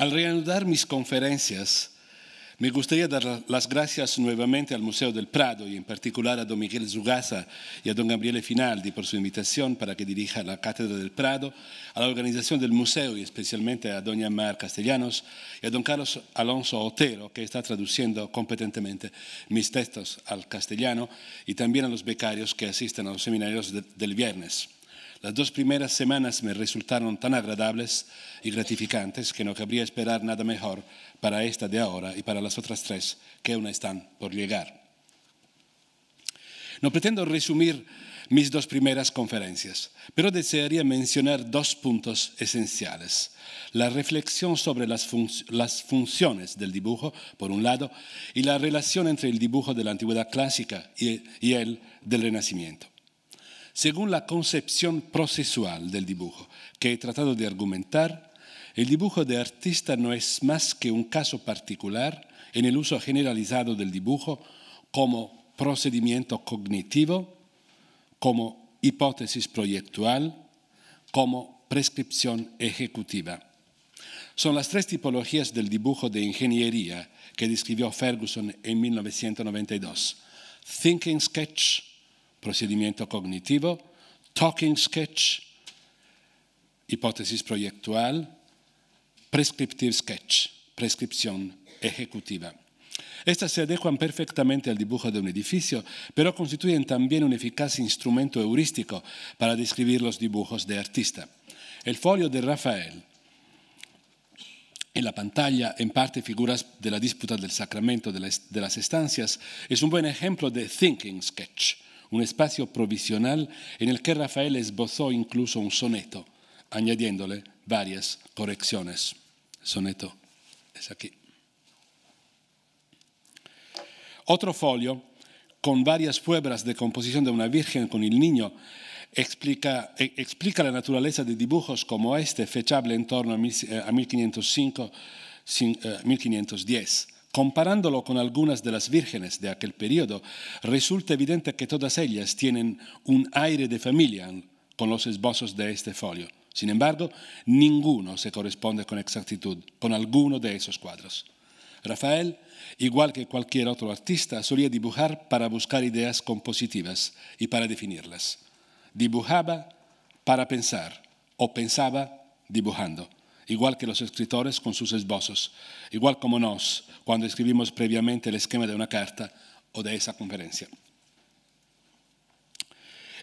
Al reanudar mis conferencias, me gustaría dar las gracias nuevamente al Museo del Prado y en particular a don Miguel Zugaza y a don Gabriele Finaldi por su invitación para que dirija la Cátedra del Prado, a la organización del museo y especialmente a doña Mar Castellanos y a don Carlos Alonso Otero, que está traduciendo competentemente mis textos al castellano, y también a los becarios que asisten a los seminarios del viernes. Las dos primeras semanas me resultaron tan agradables y gratificantes que no cabría esperar nada mejor para esta de ahora y para las otras tres que aún están por llegar. No pretendo resumir mis dos primeras conferencias, pero desearía mencionar dos puntos esenciales. La reflexión sobre las, funciones del dibujo, por un lado, y la relación entre el dibujo de la antigüedad clásica y el del Renacimiento. Según la concepción procesual del dibujo que he tratado de argumentar, el dibujo de artista no es más que un caso particular en el uso generalizado del dibujo como procedimiento cognitivo, como hipótesis proyectual, como prescripción ejecutiva. Son las tres tipologías del dibujo de ingeniería que describió Ferguson en 1992. Thinking Sketch, procedimiento cognitivo, talking sketch, hipótesis proyectual, prescriptive sketch, prescripción ejecutiva. Estas se adecuan perfectamente al dibujo de un edificio, pero constituyen también un eficaz instrumento heurístico para describir los dibujos de artista. El folio de Rafael en la pantalla, en parte figuras de la disputa del sacramento de las, de las estancias, es un buen ejemplo de thinking sketch, un espacio provisional en el que Rafael esbozó incluso un soneto, añadiéndole varias correcciones. soneto es aquí. Otro folio, con varias puebras de composición de una Virgen con el Niño, explica, eh, explica la naturaleza de dibujos como este, fechable en torno a 1505-1510 Comparándolo con algunas de las vírgenes de aquel periodo, resulta evidente que todas ellas tienen un aire de familia con los esbozos de este folio. Sin embargo, ninguno se corresponde con exactitud con alguno de esos cuadros. Rafael, igual que cualquier otro artista, solía dibujar para buscar ideas compositivas y para definirlas. Dibujaba para pensar o pensaba dibujando igual que los escritores con sus esbozos, igual como nos cuando escribimos previamente el esquema de una carta o de esa conferencia.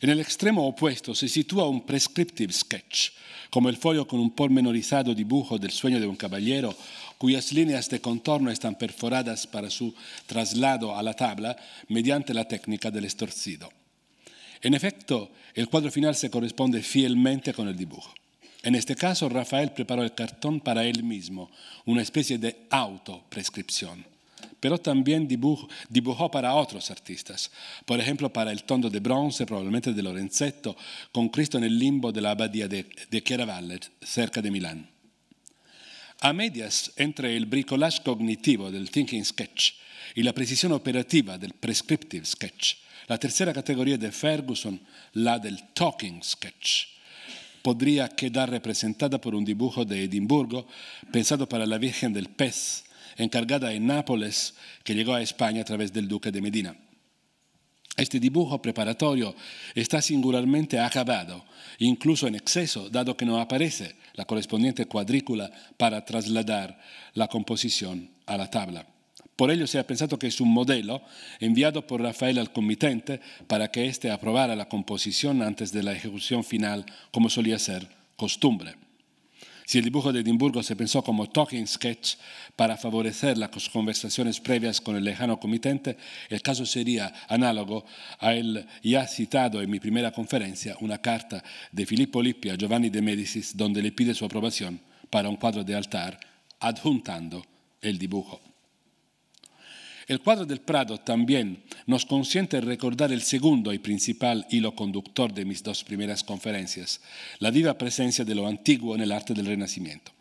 En el extremo opuesto se sitúa un prescriptive sketch, como el folio con un pormenorizado dibujo del sueño de un caballero, cuyas líneas de contorno están perforadas para su traslado a la tabla mediante la técnica del estorcido. En efecto, el cuadro final se corresponde fielmente con el dibujo. En este caso, Rafael preparó el cartón para él mismo, una especie de autoprescripción. Pero también dibujó, para otros artistas, por ejemplo para el tondo de bronce, probablemente de Lorenzetto, con Cristo el limbo de la abadía de, de Chiaravalle, cerca de Milán. A medias entre el bricolage cognitivo del thinking sketch y la precisión operativa del prescriptive sketch, la tercera categoría de Ferguson, la del talking sketch podría quedar representada por un dibujo de Edimburgo pensado para la Virgen del Pez, encargada en Nápoles, que llegó a España a través del Duque de Medina. Este dibujo preparatorio está singularmente acabado, incluso en exceso, dado que no aparece la correspondiente cuadrícula para trasladar la composición a la tabla. Por ello se ha pensado que es un modelo enviado por Rafael al comitente para que éste aprobara la composición antes de la ejecución final, como solía ser costumbre. Si el dibujo de Edimburgo se pensó como talking sketch para favorecer las conversaciones previas con el lejano comitente, el caso sería análogo a el ya citado en mi primera conferencia, una carta de Filippo Lippi a Giovanni de Medicis, donde le pide su aprobación para un cuadro de altar, adjuntando el dibujo. El cuadro del Prado también nos consiente recordar el segundo y principal hilo conductor de mis dos primeras conferencias, la viva presencia de lo antiguo en el arte del Renacimiento.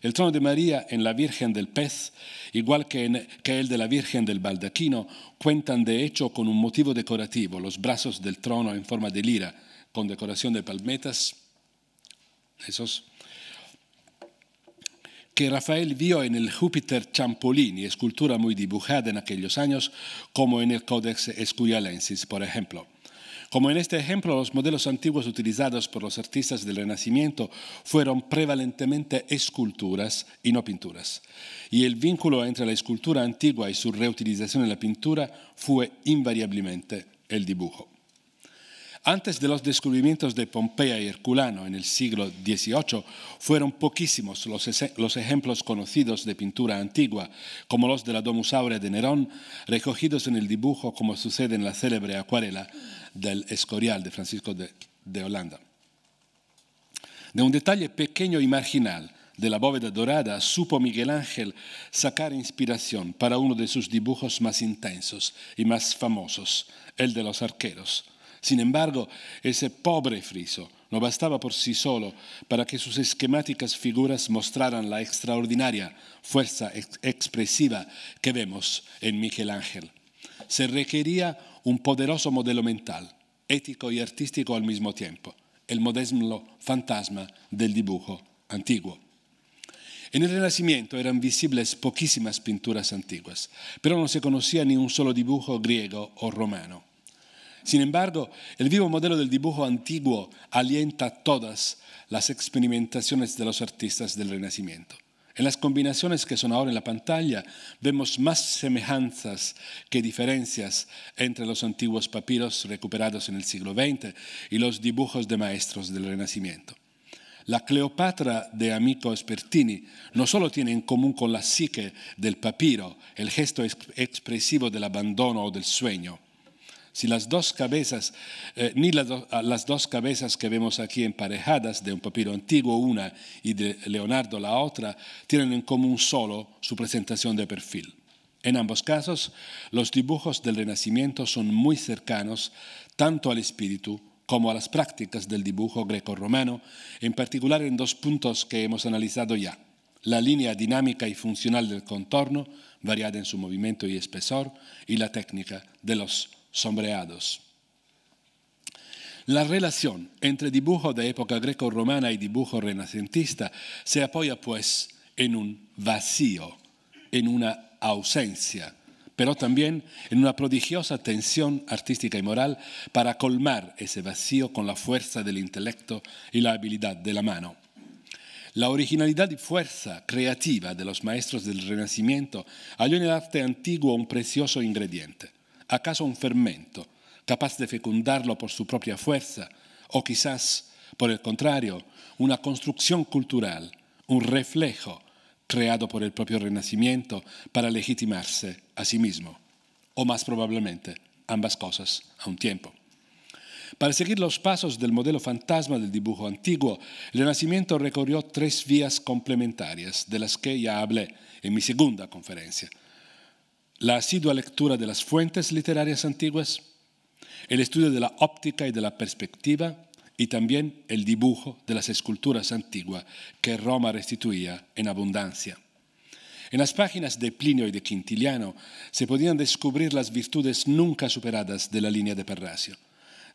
El trono de María en la Virgen del Pez, igual que, que, el de la Virgen del Baldaquino, cuentan de hecho con un motivo decorativo, los brazos del trono en forma de lira, con decoración de palmetas, esos que Rafael vio en el Júpiter Champolini, escultura muy dibujada en aquellos años, como en el Codex Escuyalensis, por ejemplo. Como en este ejemplo, los modelos antiguos utilizados por los artistas del Renacimiento fueron prevalentemente esculturas y no pinturas. Y el vínculo entre la escultura antigua y su reutilización en la pintura fue invariablemente el dibujo. Antes de los descubrimientos de Pompeya y Herculano en el siglo XVIII, fueron poquísimos los, ejemplos conocidos de pintura antigua, como los de la Domus Aurea de Nerón, recogidos en el dibujo como sucede en la célebre acuarela del Escorial de Francisco de, de Holanda. De un detalle pequeño y marginal, de la bóveda dorada supo Miguel Ángel sacar inspiración para uno de sus dibujos más intensos y más famosos, el de los arqueros sin embargo, ese pobre friso no bastaba por sí solo para que sus esquemáticas figuras mostraran la extraordinaria fuerza expresiva que vemos en Miguel Ángel. Se requería un poderoso modelo mental, ético y artístico al mismo tiempo, el modesmo fantasma del dibujo antiguo. En el Renacimiento eran visibles poquísimas pinturas antiguas, pero no se conocía ni un solo dibujo griego o romano. Sin embargo, el vivo modelo del dibujo antiguo alienta todas las experimentaciones de los artistas del Renacimiento. En las combinaciones que son ahora en la pantalla vemos más semejanzas que diferencias entre los antiguos papiros recuperados en el siglo XX y los dibujos de maestros del Renacimiento. La Cleopatra de Amico Spertini no solo tiene en común con la psique del papiro el gesto expresivo del abandono o del sueño, si las dos cabezas, eh, ni las, dos cabezas que vemos aquí emparejadas de un papiro antiguo una y de Leonardo la otra, tienen en común solo su presentación de perfil. En ambos casos, los dibujos del Renacimiento son muy cercanos tanto al espíritu como a las prácticas del dibujo greco-romano, en particular en dos puntos que hemos analizado ya. La línea dinámica y funcional del contorno, variada en su movimiento y espesor, y la técnica de los sombreados. La relación entre dibujo de época greco-romana y dibujo renacentista se apoya pues en un vacío, en una ausencia, pero también en una prodigiosa tensión artística y moral para colmar ese vacío con la fuerza del intelecto y la habilidad de la mano. La originalidad y fuerza creativa de los maestros del Renacimiento halló en el arte antiguo un precioso ingrediente ¿Acaso un fermento capaz de fecundarlo por su propia fuerza? ¿O quizás, por el contrario, una construcción cultural, un reflejo creado por el propio renacimiento para legitimarse a sí mismo? O más probablemente, ambas cosas a un tiempo. Para seguir los pasos del modelo fantasma del dibujo antiguo, el Renacimiento recorrió tres vías complementarias, de las que ya hablé en mi segunda conferencia la asidua lectura de las fuentes literarias antiguas, el estudio de la óptica y de la perspectiva y también el dibujo de las esculturas antiguas que Roma restituía en abundancia. En las páginas de Plinio y de Quintiliano se podían descubrir las virtudes nunca superadas de la línea de Perrasio.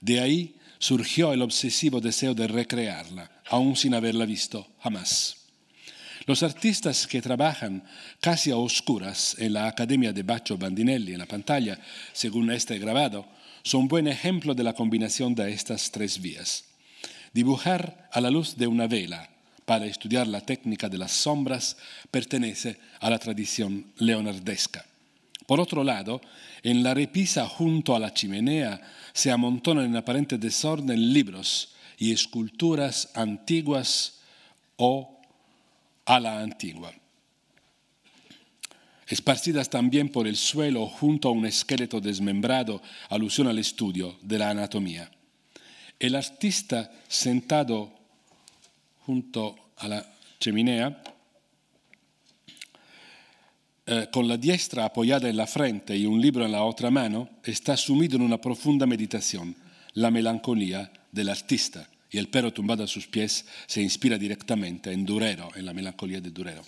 De ahí surgió el obsesivo deseo de recrearla, aún sin haberla visto jamás. Los artistas que trabajan casi a oscuras en la Academia de Baccio Bandinelli en la pantalla, según este grabado, son buen ejemplo de la combinación de estas tres vías. Dibujar a la luz de una vela para estudiar la técnica de las sombras pertenece a la tradición leonardesca. Por otro lado, en la repisa junto a la chimenea se amontonan en aparente desorden libros y esculturas antiguas o a la antigua. Esparcidas también por el suelo junto a un esqueleto desmembrado, alusión al estudio de la anatomía. El artista sentado junto a la chimenea, eh, con la diestra apoyada en la frente y un libro en la otra mano, está sumido en una profunda meditación, la melancolía del artista y el perro tumbado a sus pies se inspira directamente en Durero, en la melancolía de Durero.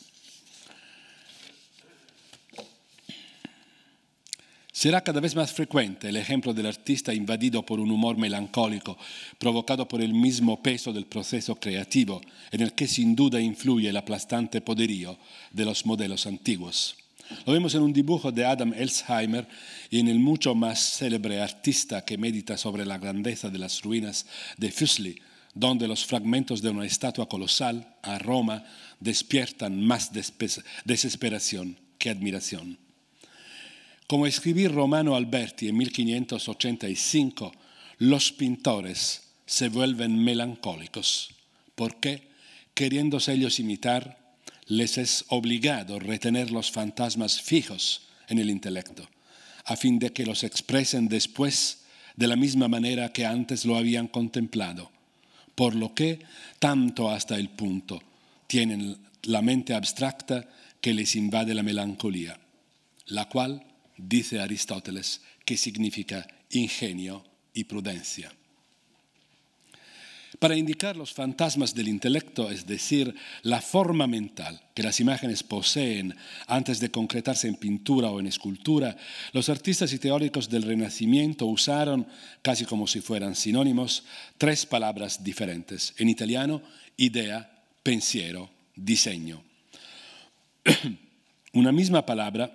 Será cada vez más frecuente el ejemplo del artista invadido por un humor melancólico provocado por el mismo peso del proceso creativo en el que sin duda influye el aplastante poderío de los modelos antiguos. Lo vemos en un dibujo de Adam Elsheimer y en el mucho más célebre artista que medita sobre la grandeza de las ruinas de Fuseli donde los fragmentos de una estatua colosal a Roma despiertan más desesperación que admiración. Como escribí Romano Alberti en 1585, los pintores se vuelven melancólicos porque, queriéndose ellos imitar, les es obligado retener los fantasmas fijos en el intelecto, a fin de que los expresen después de la misma manera que antes lo habían contemplado por lo que, tanto hasta el punto, tienen la mente abstracta que les invade la melancolía, la cual, dice Aristóteles, que significa ingenio y prudencia para indicar los fantasmas del intelecto, es decir, la forma mental que las imágenes poseen antes de concretarse en pintura o en escultura, los artistas y teóricos del Renacimiento usaron, casi como si fueran sinónimos, tres palabras diferentes. En italiano, idea, pensiero, diseño. Una misma palabra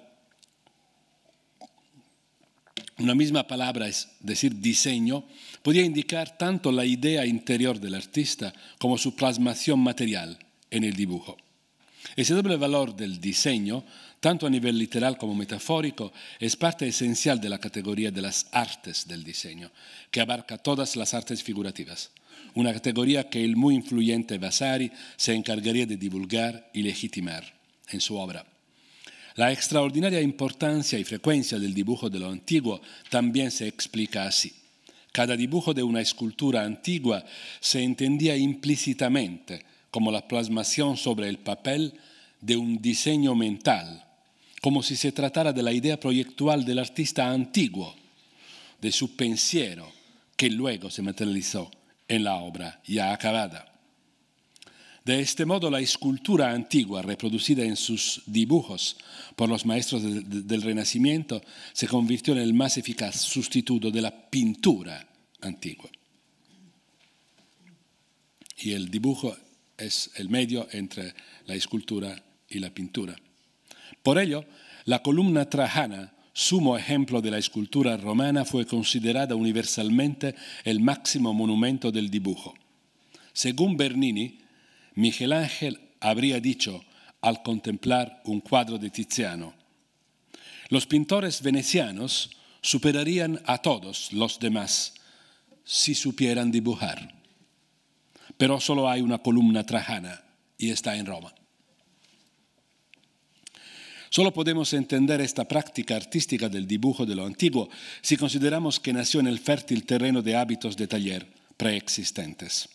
una misma palabra, es decir, diseño, podía indicar tanto la idea interior del artista como su plasmación material en el dibujo. Ese doble valor del diseño, tanto a nivel literal como metafórico, es parte esencial de la categoría de las artes del diseño, que abarca todas las artes figurativas, una categoría que el muy influyente Vasari se encargaría de divulgar y legitimar en su obra. La extraordinaria importancia y frecuencia del dibujo de lo antiguo también se explica así. Cada dibujo de una escultura antigua se entendía implícitamente como la plasmación sobre el papel de un diseño mental, como si se tratara de la idea proyectual del artista antiguo, de su pensiero, que luego se materializó en la obra ya acabada. De este modo, la escultura antigua, reproducida en sus dibujos por los maestros del Renacimiento, se convirtió en el más eficaz sustituto de la pintura antigua. Y el dibujo es el medio entre la escultura y la pintura. Por ello, la columna trajana, sumo ejemplo de la escultura romana, fue considerada universalmente el máximo monumento del dibujo. Según Bernini, Miguel Ángel habría dicho al contemplar un cuadro de Tiziano. Los pintores venecianos superarían a todos los demás si supieran dibujar. Pero solo hay una columna trajana y está en Roma. Solo podemos entender esta práctica artística del dibujo de lo antiguo si consideramos que nació en el fértil terreno de hábitos de taller preexistentes.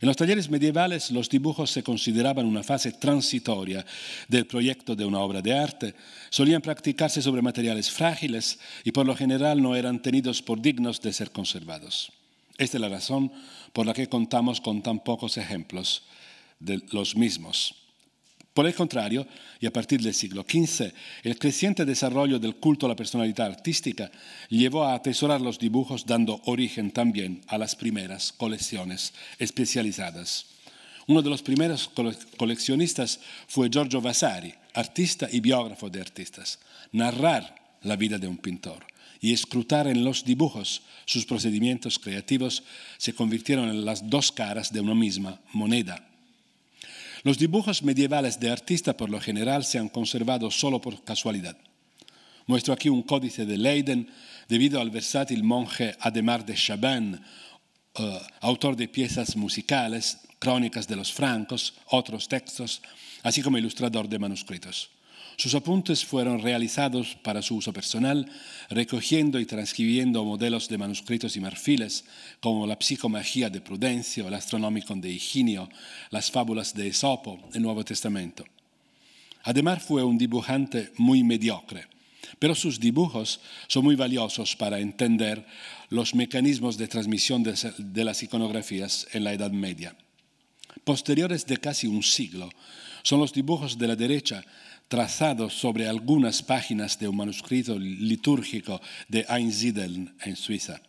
En los talleres medievales los dibujos se consideraban una fase transitoria del proyecto de una obra de arte. Solían practicarse sobre materiales frágiles y por lo general no eran tenidos por dignos de ser conservados. Esta es la razón por la que contamos con tan pocos ejemplos de los mismos. Por el contrario, y a partir del siglo XV, el creciente desarrollo del culto a la personalidad artística llevó a atesorar los dibujos dando origen también a las primeras colecciones especializadas. Uno de los primeros coleccionistas fue Giorgio Vasari, artista y biógrafo de artistas. Narrar la vida de un pintor y escrutar en los dibujos sus procedimientos creativos se convirtieron en las dos caras de una misma moneda los dibujos medievales de artistas por lo general se han conservado solo por casualidad. Muestro aquí un códice de Leiden debido al versátil monje Ademar de Chabannes, eh, autor de piezas musicales, crónicas de los francos, otros textos, así como ilustrador de manuscritos. Sus apuntes fueron realizados para su uso personal, recogiendo y transcribiendo modelos de manuscritos y marfiles, como la psicomagía de Prudencio, el astronómico de Higinio, las fábulas de Esopo, el Nuevo Testamento. Además fue un dibujante muy mediocre, pero sus dibujos son muy valiosos para entender los mecanismos de transmisión de las iconografías en la Edad Media. Posteriores de casi un siglo, son los dibujos de la derecha trazado sobre algunas páginas de un manuscrito litúrgico de Einsiedeln en Suiza.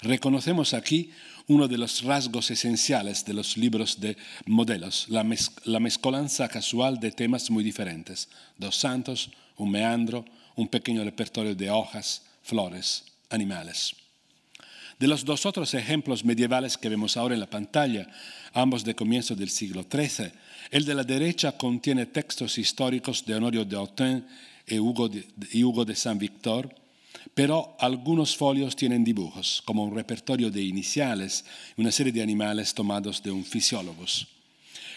Reconocemos aquí uno de los rasgos esenciales de los libros de modelos, la, la mezcolanza casual de temas muy diferentes, dos santos, un meandro, un pequeño repertorio de hojas, flores, animales. De los dos otros ejemplos medievales que vemos ahora en la pantalla, ambos de comienzo del siglo XIII, el de la derecha contiene textos históricos de Honorio de Autun y Hugo de, San Víctor, pero algunos folios tienen dibujos, como un repertorio de iniciales y una serie de animales tomados de un fisiólogo.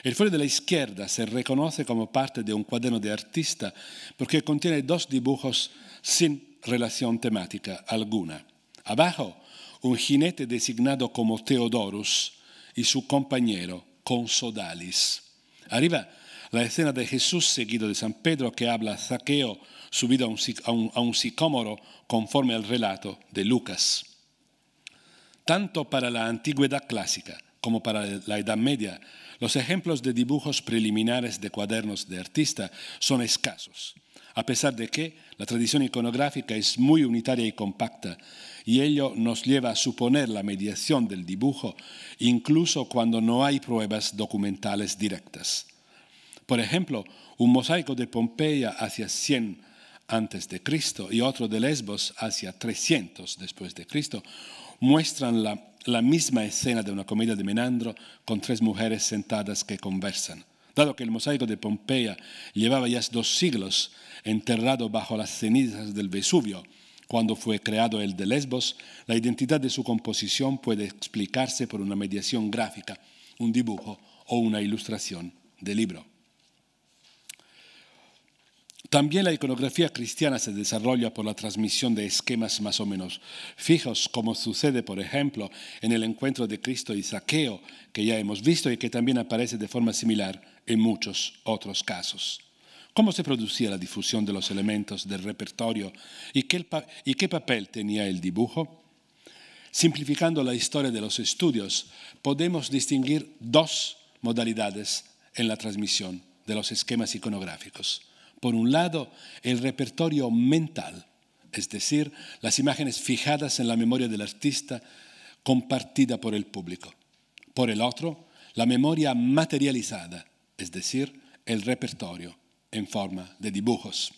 El folio de la izquierda se reconoce como parte de un cuaderno de artista porque contiene dos dibujos sin relación temática alguna. Abajo, un jinete designado como Teodorus y su compañero Consodalis. Arriba la escena de Jesús seguido de San Pedro que habla a Zaqueo subido a un, a un, sicómoro conforme al relato de Lucas. Tanto para la antigüedad clásica como para la Edad Media, los ejemplos de dibujos preliminares de cuadernos de artista son escasos a pesar de que la tradición iconográfica es muy unitaria y compacta, y ello nos lleva a suponer la mediación del dibujo incluso cuando no hay pruebas documentales directas. Por ejemplo, un mosaico de Pompeya hacia 100 antes de Cristo y otro de Lesbos hacia 300 después de Cristo muestran la, la misma escena de una comedia de Menandro con tres mujeres sentadas que conversan. Dado que el mosaico de Pompeya llevaba ya dos siglos enterrado bajo las cenizas del Vesubio, cuando fue creado el de Lesbos, la identidad de su composición puede explicarse por una mediación gráfica, un dibujo o una ilustración de libro. También la iconografía cristiana se desarrolla por la transmisión de esquemas más o menos fijos, como sucede, por ejemplo, en el encuentro de Cristo y Saqueo, que ya hemos visto y que también aparece de forma similar en muchos otros casos. ¿Cómo se producía la difusión de los elementos del repertorio y qué, y qué papel tenía el dibujo? Simplificando la historia de los estudios, podemos distinguir dos modalidades en la transmisión de los esquemas iconográficos. Por un lado, el repertorio mental, es decir, las imágenes fijadas en la memoria del artista compartida por el público. Por el otro, la memoria materializada, es decir, el repertorio en forma de dibujos.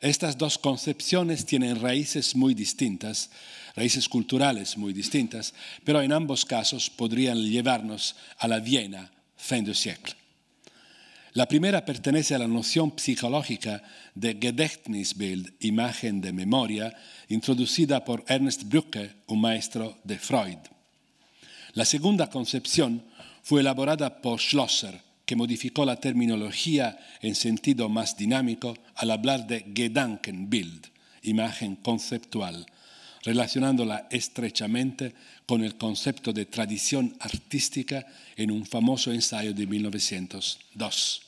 Estas dos concepciones tienen raíces muy distintas, raíces culturales muy distintas, pero en ambos casos podrían llevarnos a la Viena fin de siècle. La primera pertenece a la noción psicológica de Gedächtnisbild, imagen de memoria, introducida por Ernst Brücke, un maestro de Freud. La segunda concepción fue elaborada por Schlosser, que modificó la terminología en sentido más dinámico al hablar de Gedankenbild, imagen conceptual, relacionándola estrechamente con el concepto de tradición artística en un famoso ensayo de 1902.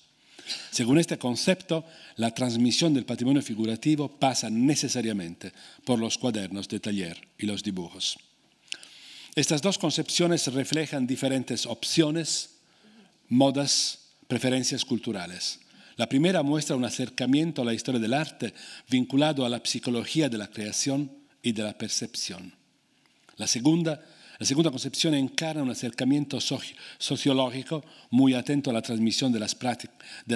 Según este concepto, la transmisión del patrimonio figurativo pasa necesariamente por los cuadernos de taller y los dibujos. Estas dos concepciones reflejan diferentes opciones modas, preferencias culturales. La primera muestra un acercamiento a la historia del arte vinculado a la psicología de la creación y de la percepción. La segunda, concepción encarna un acercamiento sociológico muy atento a la transmisión de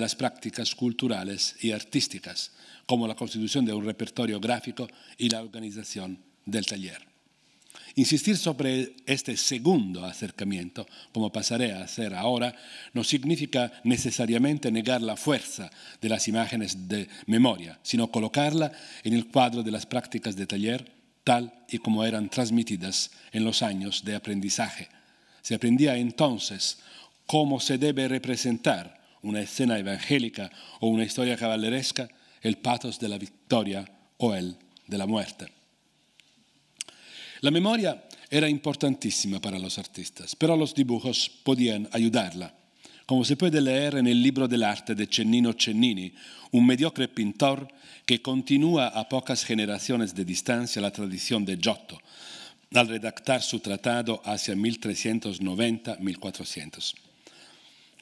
las prácticas culturales y artísticas, como la constitución de un repertorio gráfico y la organización del taller. Insistir sobre este segundo acercamiento, como pasaré a hacer ahora, no significa necesariamente negar la fuerza de las imágenes de memoria, sino colocarla en el cuadro de las prácticas de taller tal y como eran transmitidas en los años de aprendizaje. Se aprendía entonces cómo se debe representar una escena evangélica o una historia caballeresca, el patos de la victoria o el de la muerte. La memoria era importantísima para los artistas, pero los dibujos podían ayudarla. Como se puede leer en el libro del arte de Cennino Cennini, un mediocre pintor que continúa a pocas generaciones de distancia la tradición de Giotto, al redactar su tratado hacia 1390-1400.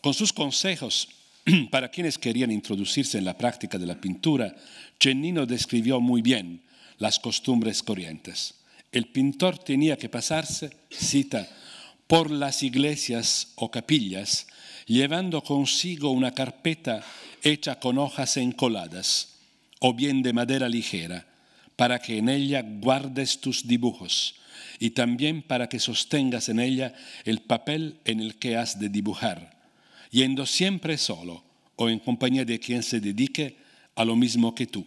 Con sus consejos para quienes querían introducirse en la práctica de la pintura, Cennino describió muy bien las costumbres corrientes el pintor tenía que pasarse, cita, por las iglesias o capillas, llevando consigo una carpeta hecha con hojas encoladas, o bien de madera ligera, para que en ella guardes tus dibujos, y también para que sostengas en ella el papel en el que has de dibujar, yendo siempre solo o en compañía de quien se dedique a lo mismo que tú,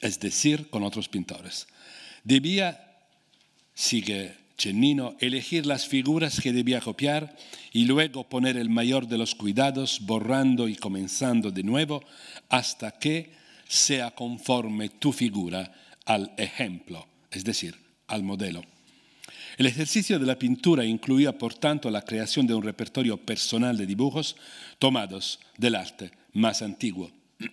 es decir, con otros pintores. Debía sigue Cennino, elegir las figuras que debía copiar y luego poner el mayor de los cuidados, borrando y comenzando de nuevo hasta que sea conforme tu figura al ejemplo, es decir, al modelo. El ejercicio de la pintura incluía, por tanto, la creación de un repertorio personal de dibujos tomados del arte más antiguo.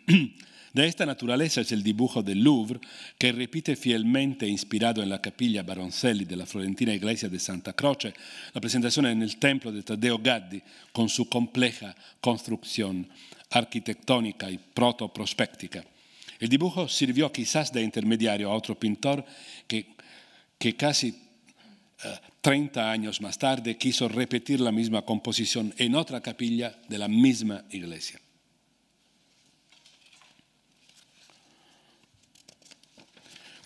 De esta naturaleza es el dibujo del Louvre, que repite fielmente, inspirado en la capilla Baroncelli de la florentina iglesia de Santa Croce, la presentación en el templo de Taddeo Gaddi con su compleja construcción arquitectónica y protoprospectica. El dibujo sirvió quizás de intermediario a otro pintor que, casi 30 eh, años más tarde quiso repetir la misma composición en otra capilla de la misma iglesia.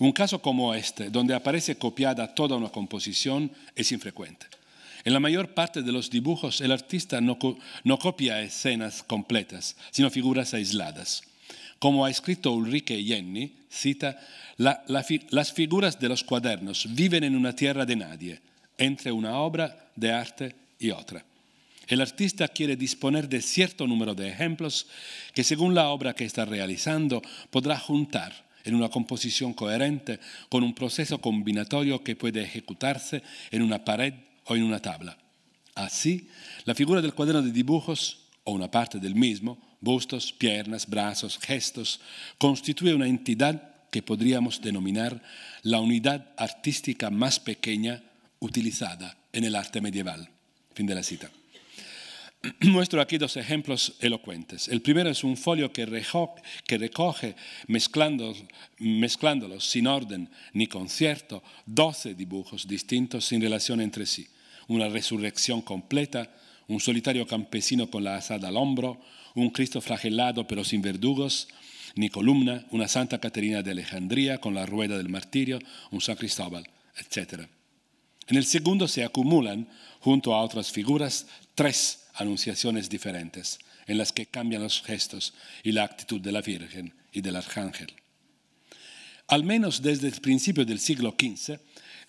Un caso como este, donde aparece copiada toda una composición, es infrecuente. En la mayor parte de los dibujos, el artista no, copia escenas completas, sino figuras aisladas. Como ha escrito Ulrike Jenny, cita, las figuras de los cuadernos viven en una tierra de nadie, entre una obra de arte y otra. El artista quiere disponer de cierto número de ejemplos que según la obra que está realizando podrá juntar en una composición coherente con un proceso combinatorio que puede ejecutarse en una pared o en una tabla. Así, la figura del cuaderno de dibujos, o una parte del mismo, bustos, piernas, brazos, gestos, constituye una entidad que podríamos denominar la unidad artística más pequeña utilizada en el arte medieval. Fin de la cita. muestro aquí dos ejemplos elocuentes. El primero es un folio que, recoge, que recoge mezclando, mezclándolos sin orden ni concierto, doce dibujos distintos sin relación entre sí. Una resurrección completa, un solitario campesino con la asada al hombro, un Cristo flagelado pero sin verdugos, ni columna, una Santa Caterina de Alejandría con la rueda del martirio, un San Cristóbal, etc. En el segundo se acumulan, junto a otras figuras, tres anunciaciones diferentes, en las que cambian los gestos y la actitud de la Virgen y del Arcángel. Al menos desde el principio del siglo XV,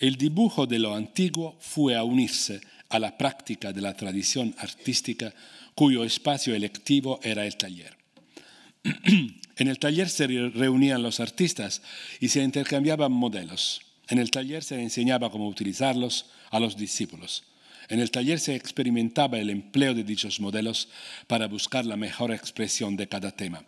el dibujo de lo antiguo fue a unirse a la práctica de la tradición artística cuyo espacio electivo era el taller. en el taller se reunían los artistas y se intercambiaban modelos. En el taller se enseñaba cómo utilizarlos a los discípulos. En el taller se experimentaba el empleo de dichos modelos para buscar la mejor expresión de cada tema.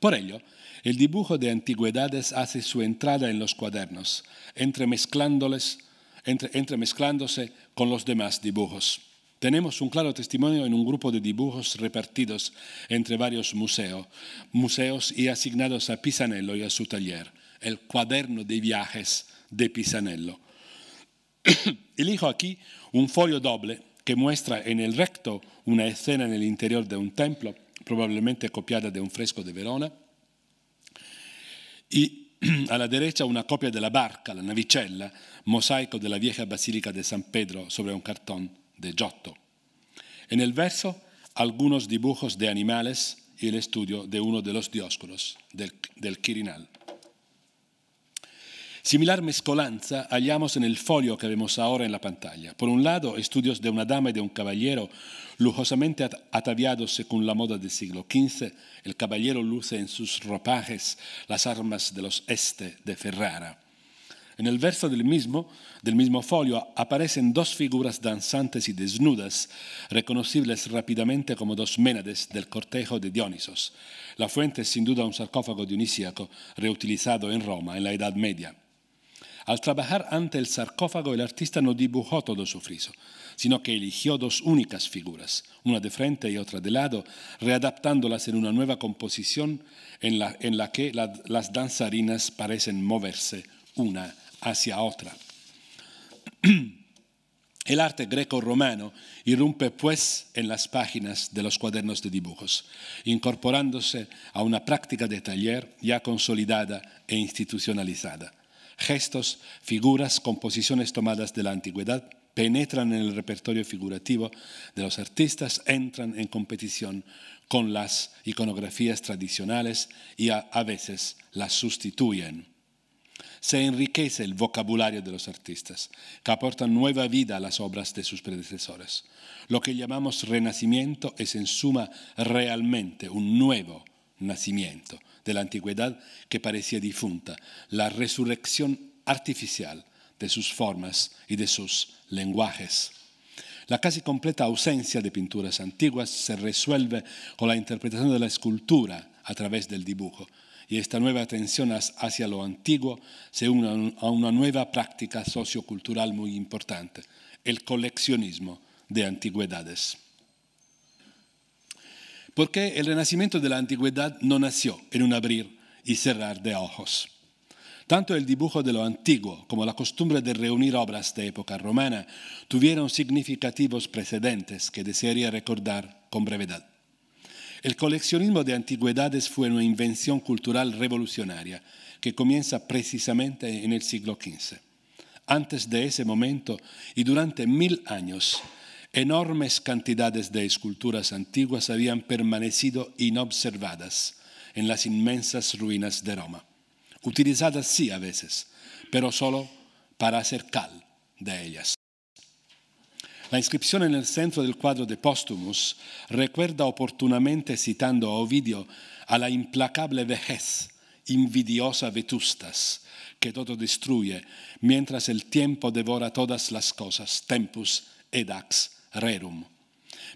Por ello, el dibujo de antigüedades hace su entrada en los cuadernos, entremezclándoles, entremezclándose con los demás dibujos. Tenemos un claro testimonio en un grupo de dibujos repartidos entre varios museos y asignados a Pisanello y a su taller, el cuaderno de viajes de Pisanello. Elijo aquí un folio doble que muestra en el recto una escena en el interior de un templo, probablemente copiada de un fresco de Verona, y a la derecha una copia de la barca, la navicella, mosaico de la vieja basílica de San Pedro sobre un cartón de Giotto. En el verso, algunos dibujos de animales y el estudio de uno de los dioscuros del, del Quirinal. Similar mezcolanza hallamos en el folio que vemos ahora en la pantalla. Por un lado, estudios de una dama y de un caballero lujosamente ataviados según la moda del siglo XV. El caballero luce en sus ropajes las armas de los este de Ferrara. En el verso del mismo, del mismo folio aparecen dos figuras danzantes y desnudas, reconocibles rápidamente como dos ménades del cortejo de Dionisos. La fuente es sin duda un sarcófago dionisiaco reutilizado en Roma en la Edad Media. Al trabajar ante el sarcófago, el artista no dibujó todo su friso, sino que eligió dos únicas figuras, una de frente y otra de lado, readaptándolas en una nueva composición en la, que las danzarinas parecen moverse una hacia otra. El arte greco-romano irrumpe pues en las páginas de los cuadernos de dibujos, incorporándose a una práctica de taller ya consolidada e institucionalizada gestos, figuras, composiciones tomadas de la antigüedad penetran en el repertorio figurativo de los artistas, entran en competición con las iconografías tradicionales y a, veces las sustituyen. Se enriquece el vocabulario de los artistas, que aportan nueva vida a las obras de sus predecesores. Lo que llamamos renacimiento es en suma realmente un nuevo nacimiento, de la antigüedad que parecía difunta, la resurrección artificial de sus formas y de sus lenguajes. La casi completa ausencia de pinturas antiguas se resuelve con la interpretación de la escultura a través del dibujo, y esta nueva atención hacia lo antiguo se une a una nueva práctica sociocultural muy importante, el coleccionismo de antigüedades porque el renacimiento de la antigüedad no nació en un abrir y cerrar de ojos. Tanto el dibujo de lo antiguo como la costumbre de reunir obras de época romana tuvieron significativos precedentes que desearía recordar con brevedad. El coleccionismo de antigüedades fue una invención cultural revolucionaria que comienza precisamente en el siglo XV. Antes de ese momento y durante mil años, Enormes cantidades de esculturas antiguas habían permanecido inobservadas en las inmensas ruinas de Roma, utilizadas sí a veces, pero solo para hacer cal de ellas. La inscripción en el centro del cuadro de Postumus recuerda oportunamente, citando a Ovidio, a la implacable vejez, invidiosa vetustas, que todo destruye, mientras el tiempo devora todas las cosas, tempus edax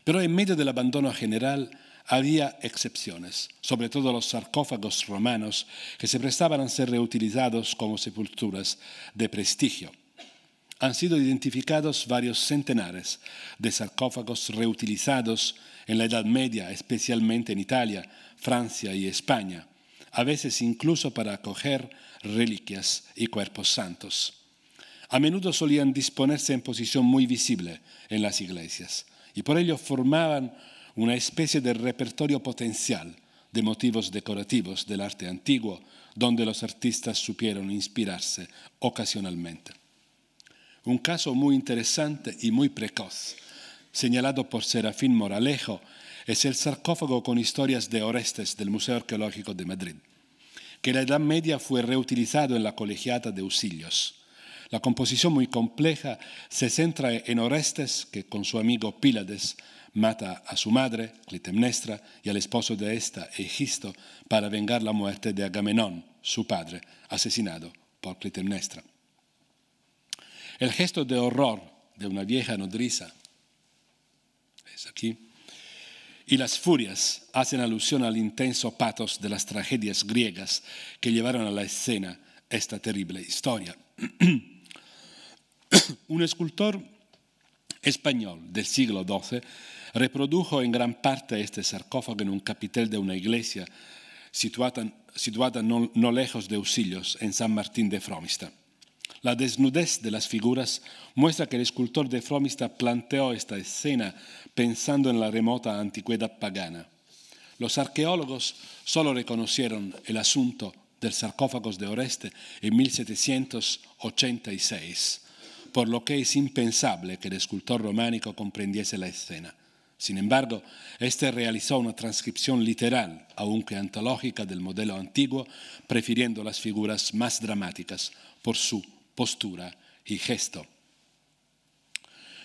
pero en medio del abandono general había excepciones, sobre todo los sarcófagos romanos que se prestaban a ser reutilizados como sepulturas de prestigio. Han sido identificados varios centenares de sarcófagos reutilizados en la Edad Media, especialmente en Italia, Francia y España, a veces incluso para acoger reliquias y cuerpos santos a menudo solían disponerse en posición muy visible en las iglesias y por ello formaban una especie de repertorio potencial de motivos decorativos del arte antiguo donde los artistas supieron inspirarse ocasionalmente. Un caso muy interesante y muy precoz, señalado por Serafín Moralejo, es el sarcófago con historias de Orestes del Museo Arqueológico de Madrid, que en la Edad Media fue reutilizado en la colegiata de Usilios la composición muy compleja se centra en Orestes, que con su amigo Pílades mata a su madre, Clitemnestra, y al esposo de esta, Egisto, para vengar la muerte de Agamenón, su padre, asesinado por Clitemnestra. El gesto de horror de una vieja nodriza, es aquí, y las furias hacen alusión al intenso patos de las tragedias griegas que llevaron a la escena esta terrible historia. Un escultor español del siglo XII reprodujo en gran parte este sarcófago en un capitel de una iglesia situada, no, lejos de Usillos, en San Martín de Fromista. La desnudez de las figuras muestra que el escultor de Fromista planteó esta escena pensando en la remota antigüedad pagana. Los arqueólogos solo reconocieron el asunto del sarcófago de Oreste en 1786 por lo que es impensable que el escultor románico comprendiese la escena. Sin embargo, este realizó una transcripción literal, aunque antológica, del modelo antiguo, prefiriendo las figuras más dramáticas por su postura y gesto.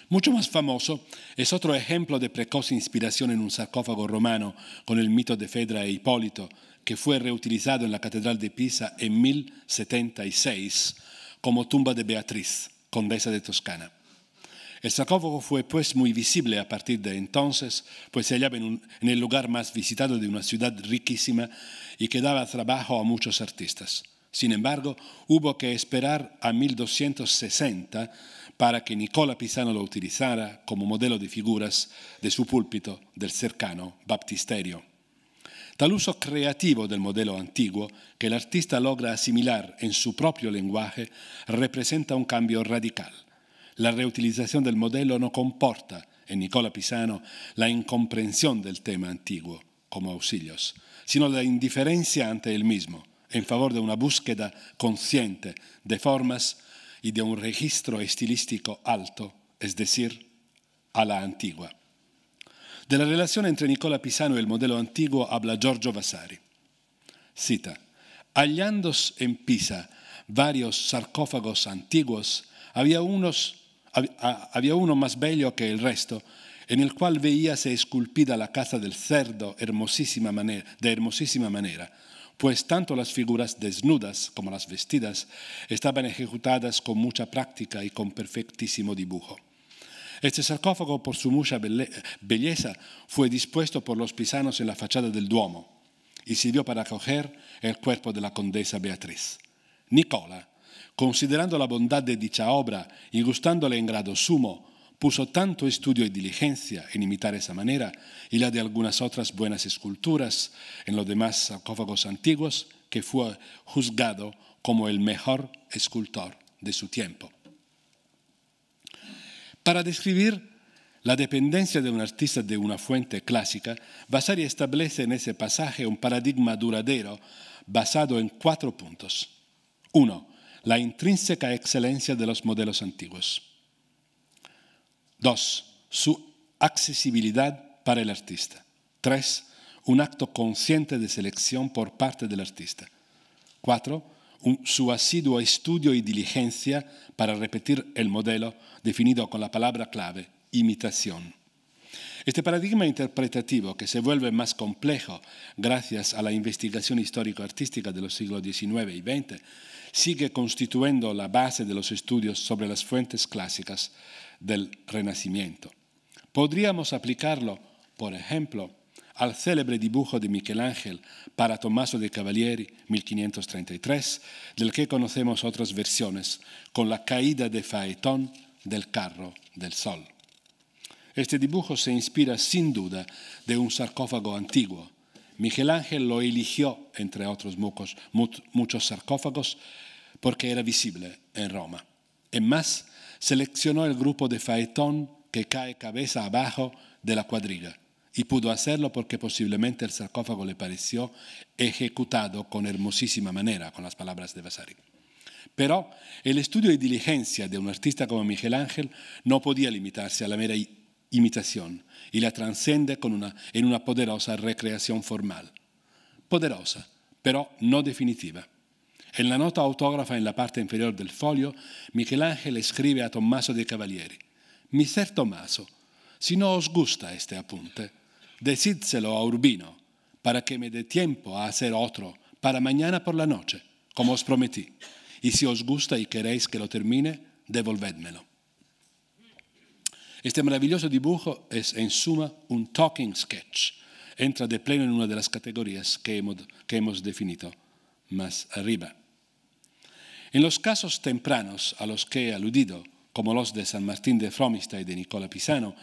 Mucho más famoso es otro ejemplo de precoz inspiración en un sarcófago romano con el mito de Fedra e Hipólito, que fue reutilizado en la Catedral de Pisa en 1076 como tumba de Beatriz, condesa de Toscana. El sarcófago fue pues muy visible a partir de entonces, pues se hallaba en, el lugar más visitado de una ciudad riquísima y que daba trabajo a muchos artistas. Sin embargo, hubo que esperar a 1260 para que Nicola Pisano lo utilizara como modelo de figuras de su púlpito del cercano baptisterio. Tal uso creativo del modelo antiguo, que el artista logra asimilar en su propio lenguaje, representa un cambio radical. La reutilización del modelo no comporta, en Nicola Pisano, la incomprensión del tema antiguo como auxilios, sino la indiferencia ante el mismo, en favor de una búsqueda consciente de formas y e de un registro estilístico alto, es decir, a la antigua la relación entre Nicola Pisano y e el modelo antiguo habla Giorgio Vasari. Cita, Hallándose en Pisa varios sarcófagos antiguos, había, uno más bello que el resto, en el cual se esculpida la casa del cerdo de hermosísima manera, pues tanto las figuras desnudas como las vestidas estaban ejecutadas con mucha práctica y con perfectísimo dibujo. Este sarcófago, por su mucha belleza, fue dispuesto por los pisanos en la fachada del Duomo y sirvió para acoger el cuerpo de la condesa Beatriz. Nicola, considerando la bondad de dicha obra y gustándola en grado sumo, puso tanto estudio y diligencia en imitar esa manera y la de algunas otras buenas esculturas en los demás sarcófagos antiguos que fue juzgado como el mejor escultor de su tiempo. Para describir la dependencia de un artista de una fuente clásica, Vasari establece en ese pasaje un paradigma duradero basado en cuatro puntos. Uno, la intrínseca excelencia de los modelos antiguos. Dos, su accesibilidad para el artista. Tres, un acto consciente de selección por parte del artista. Cuatro, su asiduo estudio y diligencia para repetir el modelo definido con la palabra clave, imitación. Este paradigma interpretativo, que se vuelve más complejo gracias a la investigación histórico-artística de los siglos XIX y XX, sigue constituyendo la base de los estudios sobre las fuentes clásicas del Renacimiento. Podríamos aplicarlo, por ejemplo, al célebre dibujo de Ángel para Tommaso de Cavalieri, 1533, del que conocemos otras versiones, con la caída de Faetón del carro del sol. Este dibujo se inspira sin duda de un sarcófago antiguo. Ángel lo eligió, entre otros muchos, muchos sarcófagos, porque era visible en Roma. En más, seleccionó el grupo de Faetón que cae cabeza abajo de la cuadriga y pudo hacerlo porque posiblemente el sarcófago le pareció ejecutado con hermosísima manera, con las palabras de Vasari. Pero el estudio y diligencia de un artista como Miguel Ángel no podía limitarse a la mera imitación y la transcende con una, en una poderosa recreación formal. Poderosa, pero no definitiva. En la nota autógrafa en la parte inferior del folio, Miguel Ángel escribe a Tommaso de Cavalieri, Mi Tommaso, si no os gusta este apunte, decídselo a Urbino para que me dé tiempo a hacer otro para mañana por la noche, como os prometí. Y si os gusta y queréis que lo termine, devolvedmelo Este maravilloso dibujo es en suma un talking sketch. Entra de pleno en una de las categorías que hemos, que hemos definido más arriba. En los casos tempranos a los que he aludido, como los de San Martín de Fromista y de Nicola Pisano,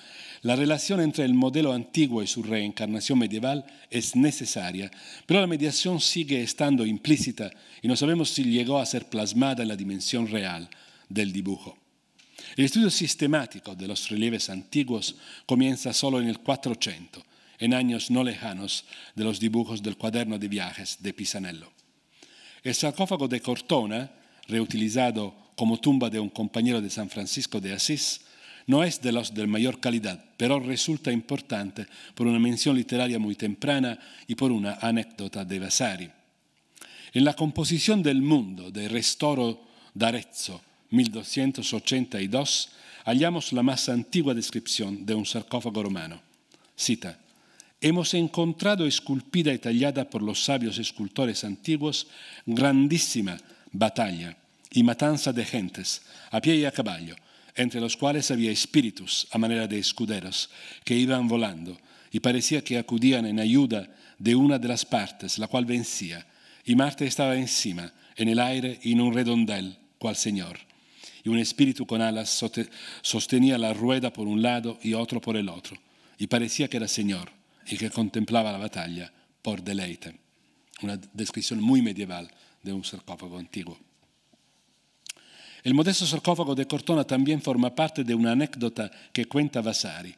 la relación entre el modelo antiguo y su reencarnación medieval es necesaria, pero la mediación sigue estando implícita y no sabemos si llegó a ser plasmada en la dimensión real del dibujo. El estudio sistemático de los relieves antiguos comienza solo en el 400, en años no lejanos de los dibujos del cuaderno de viajes de Pisanello. El sarcófago de Cortona, reutilizado como tumba de un compañero de San Francisco de Asís, no es de los de mayor calidad, pero resulta importante por una mención literaria muy temprana y por una anécdota de Vasari. En la composición del mundo de Restoro d'Arezzo, 1282, hallamos la más antigua descripción de un sarcófago romano. Cita, hemos encontrado esculpida y tallada por los sabios escultores antiguos grandísima batalla y matanza de gentes, a pie y a caballo, entre los cuales había espíritus a manera de escuderos que iban volando, y parecía que acudían en ayuda de una de las partes, la cual vencía, y Marte estaba encima, en el aire, en un redondel, cual Señor. Y un espíritu con alas sostenía la rueda por un lado y otro por el otro, y parecía que era Señor, y que contemplaba la batalla por deleite. Una descripción muy medieval de un sarcófago antiguo. Il modesto sarcófago de Cortona también forma parte de una anécdota que cuenta Vasari,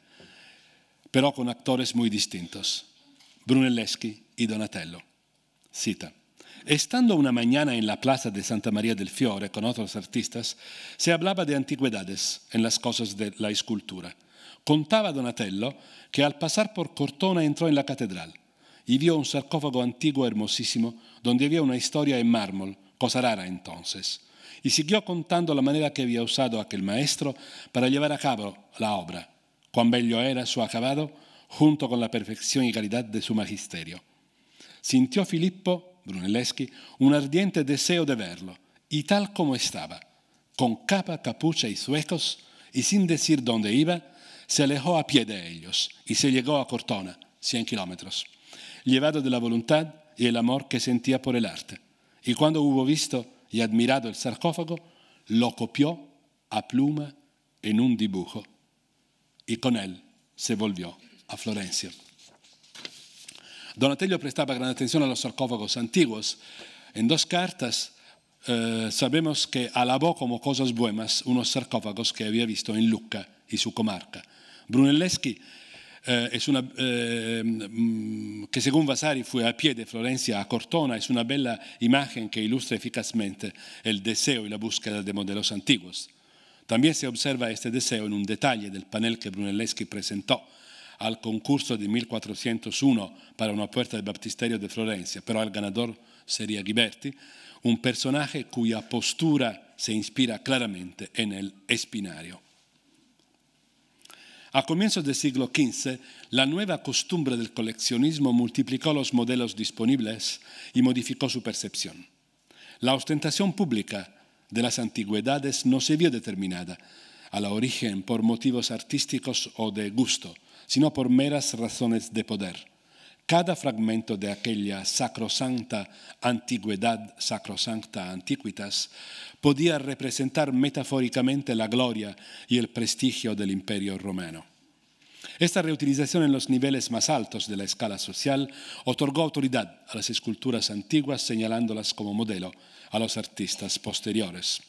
però con actores muy distintos, Brunelleschi y Donatello. Cita. Estando una mañana en la plaza de Santa María del Fiore con otros artistas, se hablaba de antigüedades en las cosas de la escultura. Contaba Donatello que al pasar por Cortona entró en la catedral y vio un sarcófago antiguo hermosísimo donde había una historia en mármol, cosa rara entonces. y siguió contando la manera que había usado aquel maestro para llevar a cabo la obra, cuán bello era su acabado junto con la perfección y calidad de su magisterio. Sintió Filippo Brunelleschi un ardiente deseo de verlo, y tal como estaba, con capa, capucha y suecos, y sin decir dónde iba, se alejó a pie de ellos y se llegó a Cortona, 100 kilómetros, llevado de la voluntad y el amor que sentía por el arte. Y cuando hubo visto y admirado el sarcófago, lo copió a pluma en un dibujo y con él se volvió a Florencia. Donatello prestaba gran atención a los sarcófagos antiguos. En dos cartas eh, sabemos que alabó como cosas buenas unos sarcófagos que había visto en Lucca y su comarca. Brunelleschi eh, es una, eh, mm, que según Vasari fue a pie de Florencia a Cortona, es una bella imagen que ilustra eficazmente el deseo y la búsqueda de modelos antiguos. También se observa este deseo en un detalle del panel que Brunelleschi presentó al concurso de 1401 para una puerta del baptisterio de Florencia, pero el ganador sería Ghiberti, un personaje cuya postura se inspira claramente en el Espinario. A comienzos del siglo XV, la nueva costumbre del coleccionismo multiplicó los modelos disponibles y modificó su percepción. La ostentación pública de las antigüedades no se vio determinada a la origen por motivos artísticos o de gusto, sino por meras razones de poder cada fragmento de aquella sacrosanta antigüedad, sacrosanta antiquitas, podía representar metafóricamente la gloria y el prestigio del imperio romano. Esta reutilización en los niveles más altos de la escala social otorgó autoridad a las esculturas antiguas señalándolas como modelo a los artistas posteriores.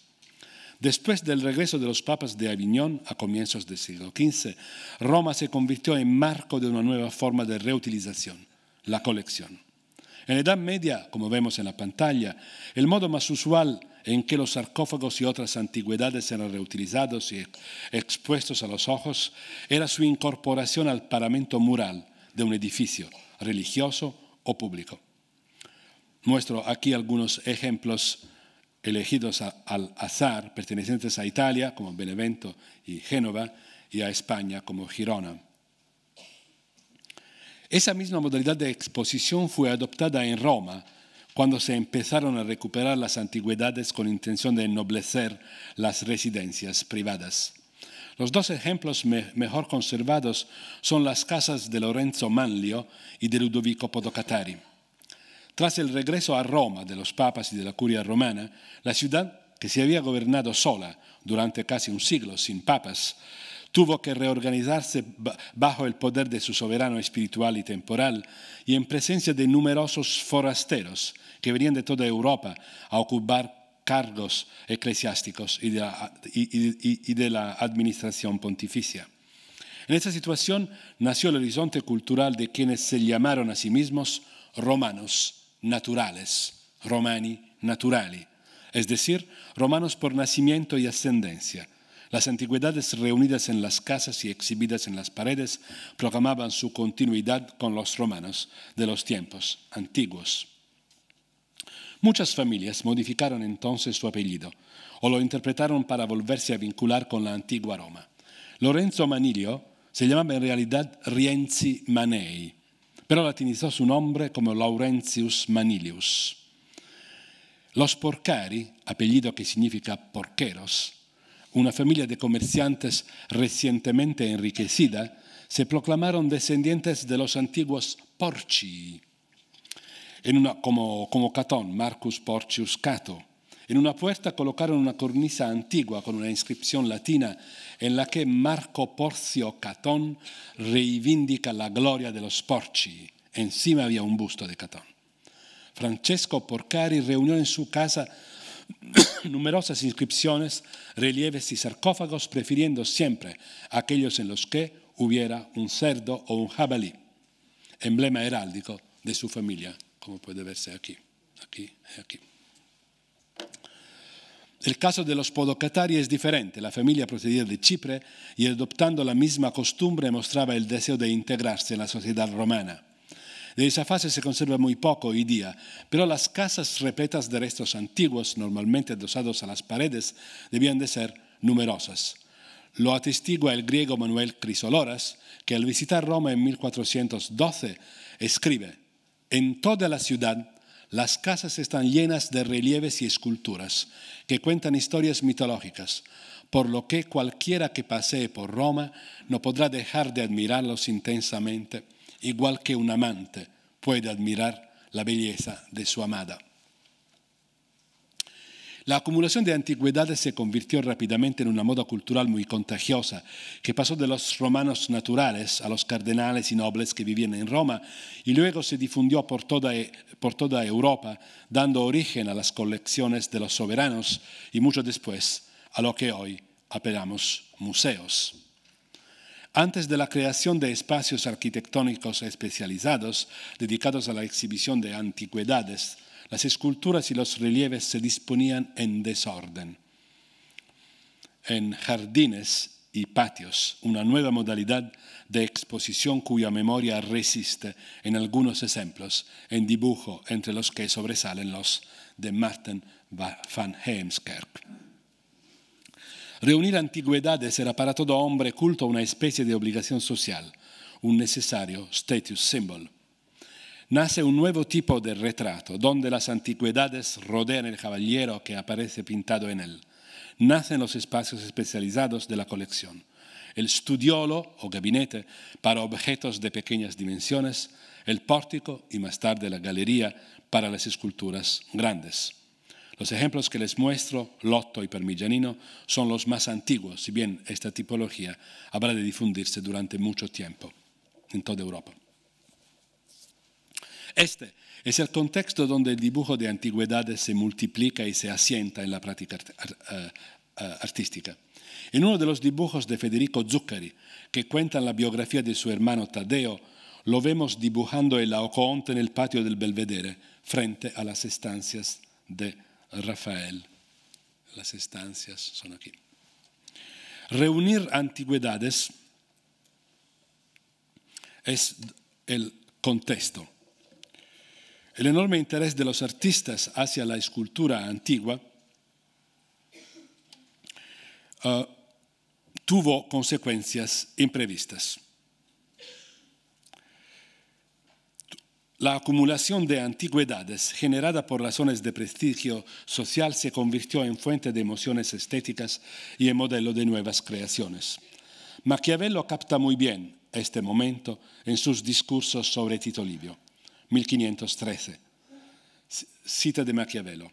Después del regreso de los papas de Aviñón a comienzos del siglo XV, Roma se convirtió en marco de una nueva forma de reutilización, la colección. En la Edad Media, como vemos en la pantalla, el modo más usual en que los sarcófagos y otras antigüedades eran reutilizados y expuestos a los ojos era su incorporación al paramento mural de un edificio religioso o público. Muestro aquí algunos ejemplos elegidos al azar pertenecientes a Italia como Benevento y Génova y a España como Girona. Esa misma modalidad de exposición fue adoptada en Roma cuando se empezaron a recuperar las antigüedades con intención de ennoblecer las residencias privadas. Los dos ejemplos mejor conservados son las casas de Lorenzo Manlio y de Ludovico Podocatari. Tras el regreso a Roma de los papas y de la curia romana, la ciudad, que se había gobernado sola durante casi un siglo sin papas, tuvo que reorganizarse bajo el poder de su soberano espiritual y temporal y en presencia de numerosos forasteros que venían de toda Europa a ocupar cargos eclesiásticos y de la, administración pontificia. En esta situación nació el horizonte cultural de quienes se llamaron a sí mismos romanos naturales, romani naturali, es decir, romanos por nacimiento y ascendencia, las antigüedades reunidas en las casas y exhibidas en las paredes proclamaban su continuidad con los romanos de los tiempos antiguos. Muchas familias modificaron entonces su apellido o lo interpretaron para volverse a vincular con la antigua Roma. Lorenzo Manilio se llamaba en realidad Rienzi Manei, pero latinizó su nombre como Laurentius Manilius. Los Porcari, apellido que significa porqueros, una familia de comerciantes recientemente enriquecida, se proclamaron descendientes de los antiguos Porci, en una, como, como Catón, Marcus Porcius Cato. En una puerta colocaron una cornisa antigua con una inscripción latina en la que Marco Porcio Catón reivindica la gloria de los Porci. Encima había un busto de Catón. Francesco Porcari reunió en su casa numerosas inscripciones, relieves y sarcófagos, prefiriendo siempre aquellos en los que hubiera un cerdo o un jabalí, emblema heráldico de su familia, como puede verse aquí, aquí aquí. El caso de los podocatari es diferente. La familia procedía de Chipre y adoptando la misma costumbre mostraba el deseo de integrarse en la sociedad romana. De esa fase se conserva muy poco hoy día, pero las casas repletas de restos antiguos, normalmente adosados a las paredes, debían de ser numerosas. Lo atestigua el griego Manuel Crisoloras, que al visitar Roma en 1412 escribe, en toda la ciudad las casas están llenas de relieves y esculturas que cuentan historias mitológicas, por lo que cualquiera que pasee por Roma no podrá dejar de admirarlos intensamente igual que un amante puede admirar la belleza de su amada. La acumulación de antigüedades se convirtió rápidamente en una moda cultural muy contagiosa, que pasó de los romanos naturales a los cardenales y nobles que vivían en Roma y luego se difundió por toda, e-, Europa, dando origen a las colecciones de los soberanos y mucho después a lo que hoy apelamos museos. Antes de la creación de espacios arquitectónicos especializados dedicados a la exhibición de antigüedades, las esculturas y los relieves se disponían en desorden. En jardines y patios, una nueva modalidad de exposición cuya memoria resiste en algunos ejemplos, en dibujo, entre los que sobresalen los de Martin van Heemskerk. Reunir antigüedades era para todo hombre culto una especie de obligación social, un necesario status symbol. Nace un nuevo tipo de retrato, donde las antigüedades rodean el caballero que aparece pintado en él. Nacen los espacios especializados de la colección. El studiolo o gabinete para objetos de pequeñas dimensiones, el pórtico y más tarde la galería para las esculturas grandes. Los ejemplos que les muestro, Lotto y Parmigianino, son los más antiguos, si bien esta tipología habrá de difundirse durante mucho tiempo en toda Europa. Este es el contexto donde el dibujo de antigüedades se multiplica y se asienta en la práctica eh, eh, artística. En uno de los dibujos de Federico Zuccari, que cuenta la biografía de su hermano Tadeo, lo vemos dibujando el Laocoonte en el patio del Belvedere, frente a las estancias de Rafael. Las estancias son aquí. Reunir antigüedades es el contexto. El enorme interés de los artistas hacia la escultura antigua ah, tuvo consecuencias imprevistas. La acumulación de antigüedades generada por razones de prestigio social se convirtió en fuente de emociones estéticas y en modelo de nuevas creaciones. Maquiavelo capta muy bien este momento en sus discursos sobre Tito Livio, 1513. Cita de Maquiavelo.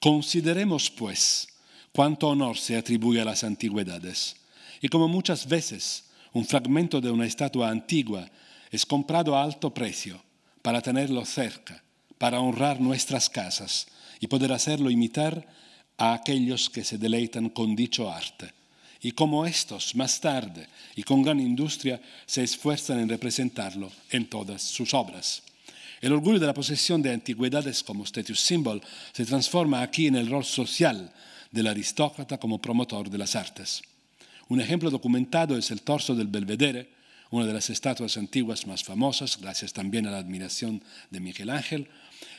Consideremos, pues, cuánto honor se atribuye a las antigüedades y como muchas veces un fragmento de una estatua antigua es comprado a alto precio para tenerlo cerca, para honrar nuestras casas y poder hacerlo imitar a aquellos que se deleitan con dicho arte y como estos más tarde y con gran industria se esfuerzan en representarlo en todas sus obras. El orgullo de la posesión de antigüedades como status symbol se transforma aquí en el rol social del aristócrata como promotor de las artes. Un ejemplo documentado es el torso del Belvedere, una de las estatuas antiguas más famosas, gracias también a la admiración de Miguel Ángel,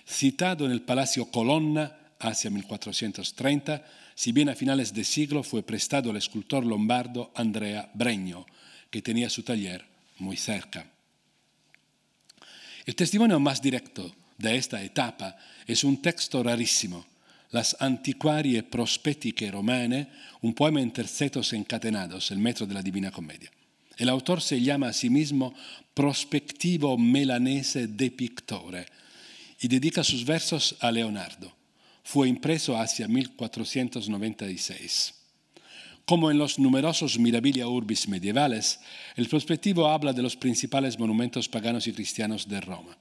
citado en el Palacio Colonna hacia 1430, si bien a finales de siglo fue prestado al escultor lombardo Andrea Bregno, que tenía su taller muy cerca. El testimonio más directo de esta etapa es un texto rarísimo, Las antiquarie prospetiche romane, un poema en tercetos encatenados, el metro de la Divina Comedia. El autor se llama a sí mismo Prospectivo melanese de Pictore y dedica sus versos a Leonardo. Fue impreso hacia 1496. Como en los numerosos Mirabilia Urbis medievales, el prospectivo habla de los principales monumentos paganos y cristianos de Roma.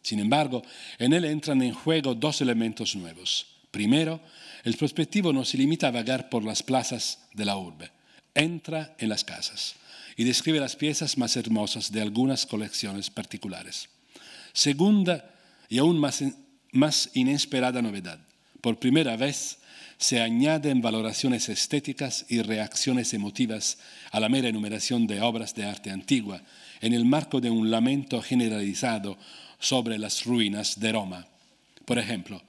Sin embargo, en él entran en juego dos elementos nuevos. Primero, el prospectivo no se limita a vagar por las plazas de la urbe, entra en las casas y describe las piezas más hermosas de algunas colecciones particulares. Segunda y aún más, inesperada novedad. Por primera vez se añaden valoraciones estéticas y reacciones emotivas a la mera enumeración de obras de arte antigua en el marco de un lamento generalizado sobre las ruinas de Roma. Por ejemplo,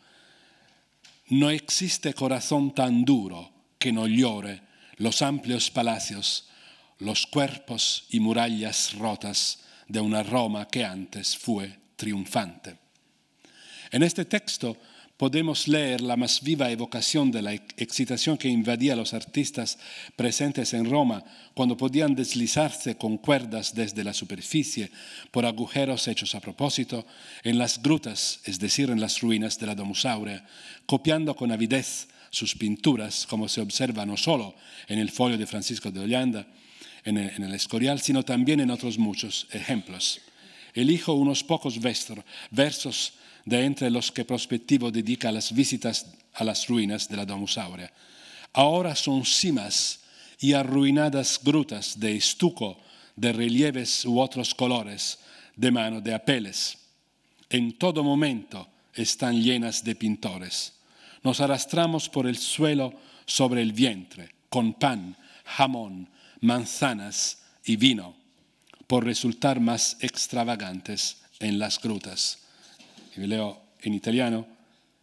no existe corazón tan duro que no llore los amplios palacios los cuerpos y murallas rotas de una Roma que antes fue triunfante. En este texto podemos leer la más viva evocación de la excitación que invadía a los artistas presentes en Roma cuando podían deslizarse con cuerdas desde la superficie por agujeros hechos a propósito en las grutas, es decir, en las ruinas de la Domus Aurea, copiando con avidez sus pinturas, como se observa no solo en el folio de Francisco de Ollanda, en el, Escorial, sino también en otros muchos ejemplos. Elijo unos pocos versos de entre los que Prospectivo dedica las visitas a las ruinas de la Domus Aurea. Ahora son cimas y arruinadas grutas de estuco, de relieves u otros colores, de mano de Apeles. En todo momento están llenas de pintores. Nos arrastramos por el suelo sobre el vientre, con pan, jamón, manzanas y vino, por resultar más extravagantes en las grutas. E leo in italiano.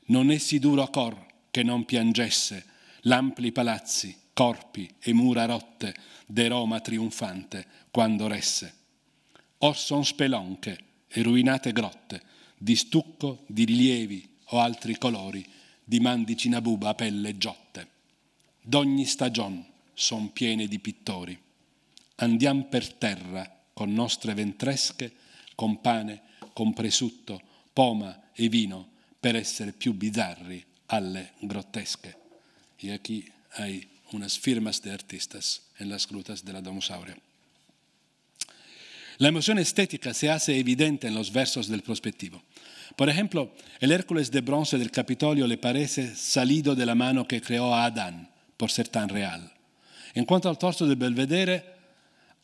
Non essi duro cor che non piangesse l'ampli palazzi, corpi e mura rotte de Roma trionfante quando resse. Or son spelonche e ruinate grotte di stucco, di rilievi o altri colori di mandici nabuba a pelle giotte. D'ogni stagion sono piene di pittori. Andiamo per terra con nostre ventresche, con pane, con presutto, poma e vino, per essere più bizzarri alle grottesche. E qui hay unas firmas de artistas en las grutas della la Domusauria. La emozione estetica si hace evidente en los versos del prospettivo. Por ejemplo, el Hércules de bronce del Capitolio le parece salido de la mano que creó a Adán por ser tan real. In quanto al torso del belvedere,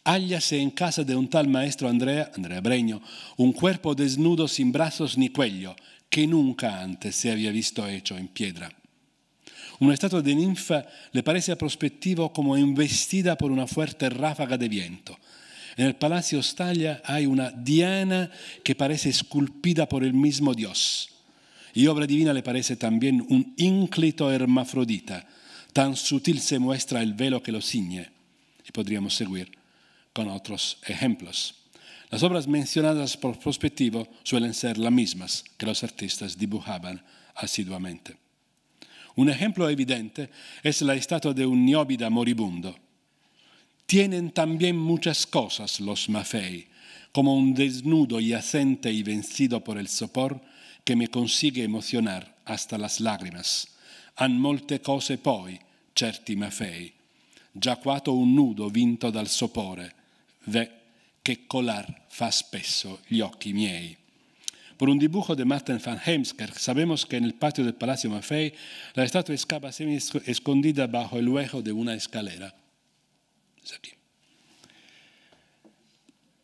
aglia se in casa de un tal maestro Andrea, Andrea Bregno, un cuerpo desnudo sin brazos ni cuello, che nunca antes se había visto hecho in piedra. Una statua di ninfa le parece a prospettivo come investita por una fuerte ráfaga de viento. En el palacio Staglia hay una diana che parece esculpida por il mismo Dios. Y obra divina le parece también un ínclito ermafrodita. tan sutil se muestra el velo que lo ciñe. Y podríamos seguir con otros ejemplos. Las obras mencionadas por Prospectivo suelen ser las mismas que los artistas dibujaban asiduamente. Un ejemplo evidente es la estatua de un Niobida moribundo. Tienen también muchas cosas los mafei, como un desnudo yacente y vencido por el sopor que me consigue emocionar hasta las lágrimas han molte cose poi, certi mafei, già quato un nudo vinto dal sopore, ve che colar fa spesso gli occhi miei. Per un dibujo di Martin van Heemskerk sabemos che nel patio del Palacio Maffei la statua escapa semi escondida bajo el hueco de una escalera.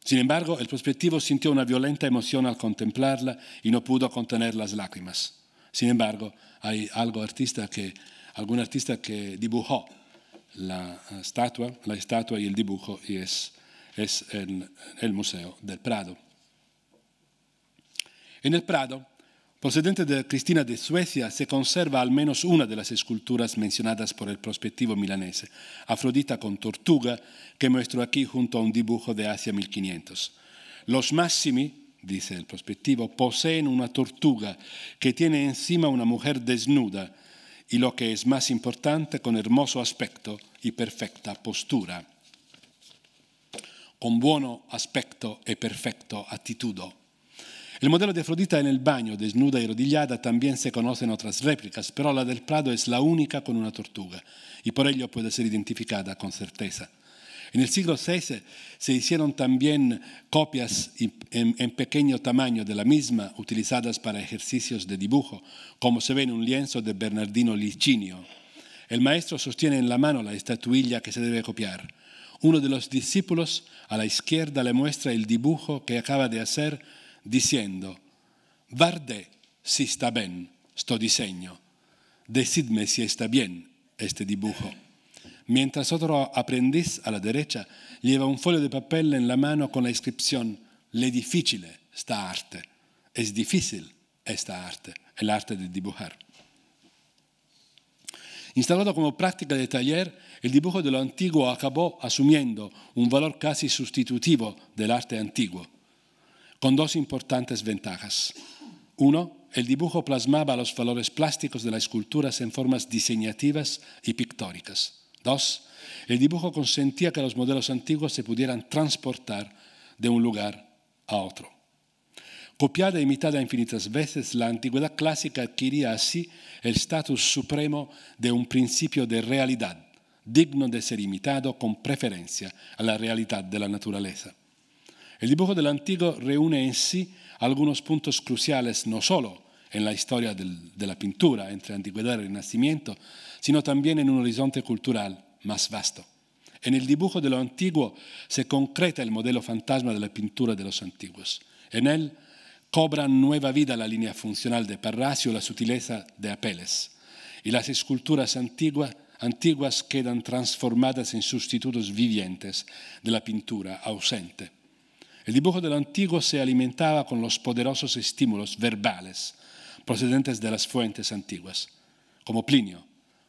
Sin embargo, el prospectivo sintió una violenta emoción al contemplarla y no pudo contener las lágrimas. Sin embargo, Hay algo artista que, algún artista que dibujó la eh, estatua, la estatua y el dibujo y es, es el, Museo del Prado. En el Prado, procedente de Cristina de Suecia, se conserva al menos una de las esculturas mencionadas por el prospectivo milanese, Afrodita con tortuga, que muestro aquí junto a un dibujo de hacia 1500. Los Massimi, dice el prospectivo, poseen una tortuga que tiene encima una mujer desnuda y lo que es más importante, con hermoso aspecto y perfecta postura, con buono aspecto e perfecto attitudo. El modelo de Afrodita en el baño, desnuda y rodillada, también se conocen otras réplicas, pero la del Prado es la única con una tortuga y por ello puede ser identificada con certeza. En el siglo VI se hicieron también copias en, pequeño tamaño de la misma utilizadas para ejercicios de dibujo, como se ve en un lienzo de Bernardino Licinio. El maestro sostiene en la mano la estatuilla que se debe copiar. Uno de los discípulos a la izquierda le muestra el dibujo que acaba de hacer diciendo, «Varde si está bien, sto diseño. Decidme si está bien este dibujo mientras otro aprendiz a la derecha lleva un folio de papel en la mano con la inscripción, le difícil esta arte, es difícil esta arte, el arte de dibujar. Instalado como práctica de taller, el dibujo de lo antiguo acabó asumiendo un valor casi sustitutivo del arte antiguo, con dos importantes ventajas. Uno, el dibujo plasmaba los valores plásticos de las esculturas en formas diseñativas y pictóricas. Dos, el dibujo consentía que los modelos antiguos se pudieran transportar de un lugar a otro. Copiada e imitada infinitas veces, la antigüedad clásica adquiría así el estatus supremo de un principio de realidad, digno de ser imitado con preferencia a la realidad de la naturaleza. El dibujo del antiguo reúne en sí algunos puntos cruciales no solo en la historia de la pintura entre antigüedad y renacimiento, sino también en un horizonte cultural más vasto. En el dibujo de lo antiguo se concreta el modelo fantasma de la pintura de los antiguos. En él cobra nueva vida la línea funcional de Parrasio, la sutileza de Apeles. Y las esculturas antiguas, antiguas quedan transformadas en sustitutos vivientes de la pintura ausente. El dibujo de lo antiguo se alimentaba con los poderosos estímulos verbales, procedentes de las fuentes antiguas, como Plinio,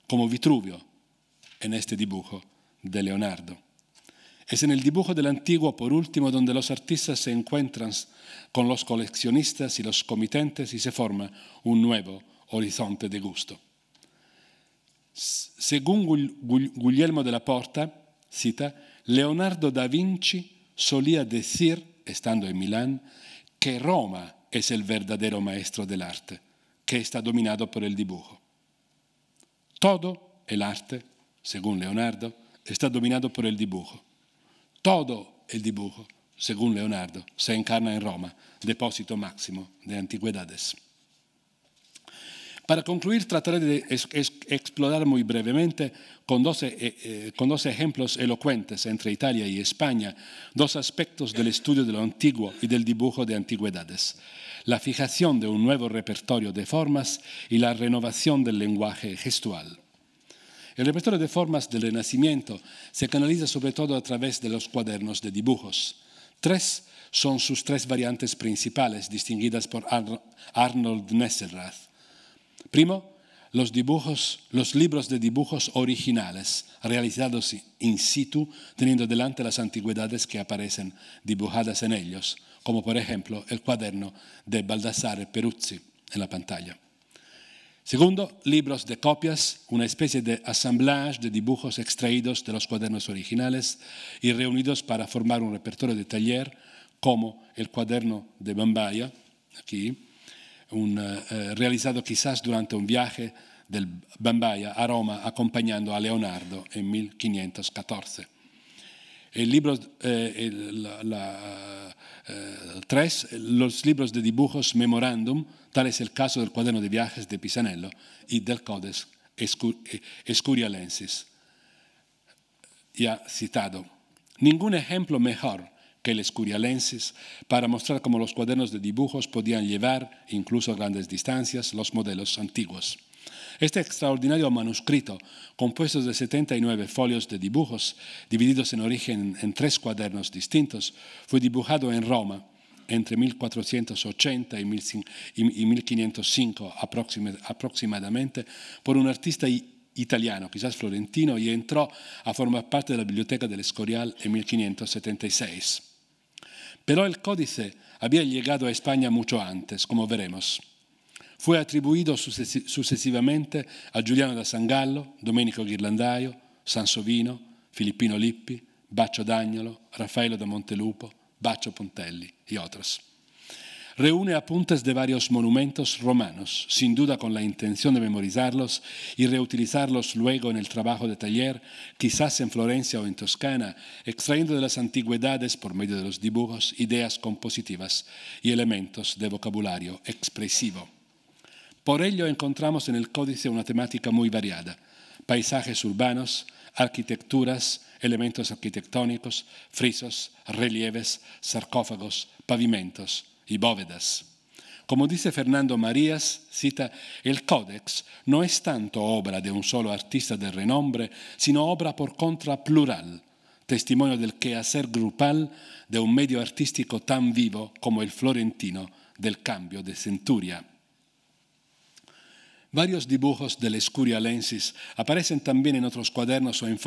como Vitruvio, en este dibujo de Leonardo. Es en el dibujo del antiguo, por último, donde los artistas se encuentran con los coleccionistas y los comitentes y se forma un nuevo horizonte de gusto. Según Guglielmo de la Porta, cita, Leonardo da Vinci solía decir, estando en Milán, que Roma es el verdadero maestro del arte que está dominado por el dibujo. Todo el arte, según Leonardo, está dominado por el dibujo. Todo el dibujo, según Leonardo, se encarna en Roma, depósito máximo de antigüedades. Para concluir, trataré de explorar muy brevemente con eh, eh, con dos ejemplos elocuentes entre Italia y España dos aspectos del estudio de lo antiguo y del dibujo de antigüedades la fijación de un nuevo repertorio de formas y la renovación del lenguaje gestual. El repertorio de formas del Renacimiento se canaliza sobre todo a través de los cuadernos de dibujos. Tres son sus tres variantes principales, distinguidas por Arnold Nesselrath. Primo, los, dibujos, los libros de dibujos originales, realizados in situ, teniendo delante las antigüedades que aparecen dibujadas en ellos como por ejemplo el cuaderno de Baldassare Peruzzi en la pantalla. Segundo, libros de copias, una especie de assemblage de dibujos extraídos de los cuadernos originales y reunidos para formar un repertorio de taller como el cuaderno de Bambaya, aquí, eh, realizado quizás durante un viaje del Bambaya a Roma acompañando a Leonardo en 1514 el libro 3, eh, eh, los libros de dibujos memorándum, tal es el caso del cuaderno de viajes de Pisanello y del Codex eh, Escurialensis. Ya citado. Ningún ejemplo mejor que el Escurialensis para mostrar cómo los cuadernos de dibujos podían llevar, incluso a grandes distancias, los modelos antiguos. Este extraordinario manuscrito, compuesto de 79 folios de dibujos, divididos en origen en tres cuadernos distintos, fue dibujado en Roma entre 1480 y 1505 aproximadamente por un artista italiano, quizás florentino, y entró a formar parte de la Biblioteca del Escorial en 1576. Pero el códice había llegado a España mucho antes, como veremos. Fue atribuido sucesivamente a Giuliano da Sangallo, Domenico Ghirlandaio, Sansovino, Filippino Lippi, Baccio Dagnolo, Raffaello da Montelupo, Baccio Pontelli y e otros. Reúne apuntes de varios monumentos romanos, sin duda con la intención de memorizarlos y reutilizarlos luego en el trabajo de taller, quizás en Florencia o en Toscana, extrayendo de las antigüedades, por medio de los dibujos, ideas compositivas y elementos de vocabulario expresivo. Por ello encontramos en el códice una temática muy variada. Paisajes urbanos, arquitecturas, elementos arquitectónicos, frisos, relieves, sarcófagos, pavimentos y bóvedas. Como dice Fernando Marías, cita, el códex no es tanto obra de un solo artista de renombre, sino obra por contra plural, testimonio del quehacer grupal de un medio artístico tan vivo como el florentino del cambio de centuria. Varios dibujos del Lensis aparecen también en otros cuadernos o en,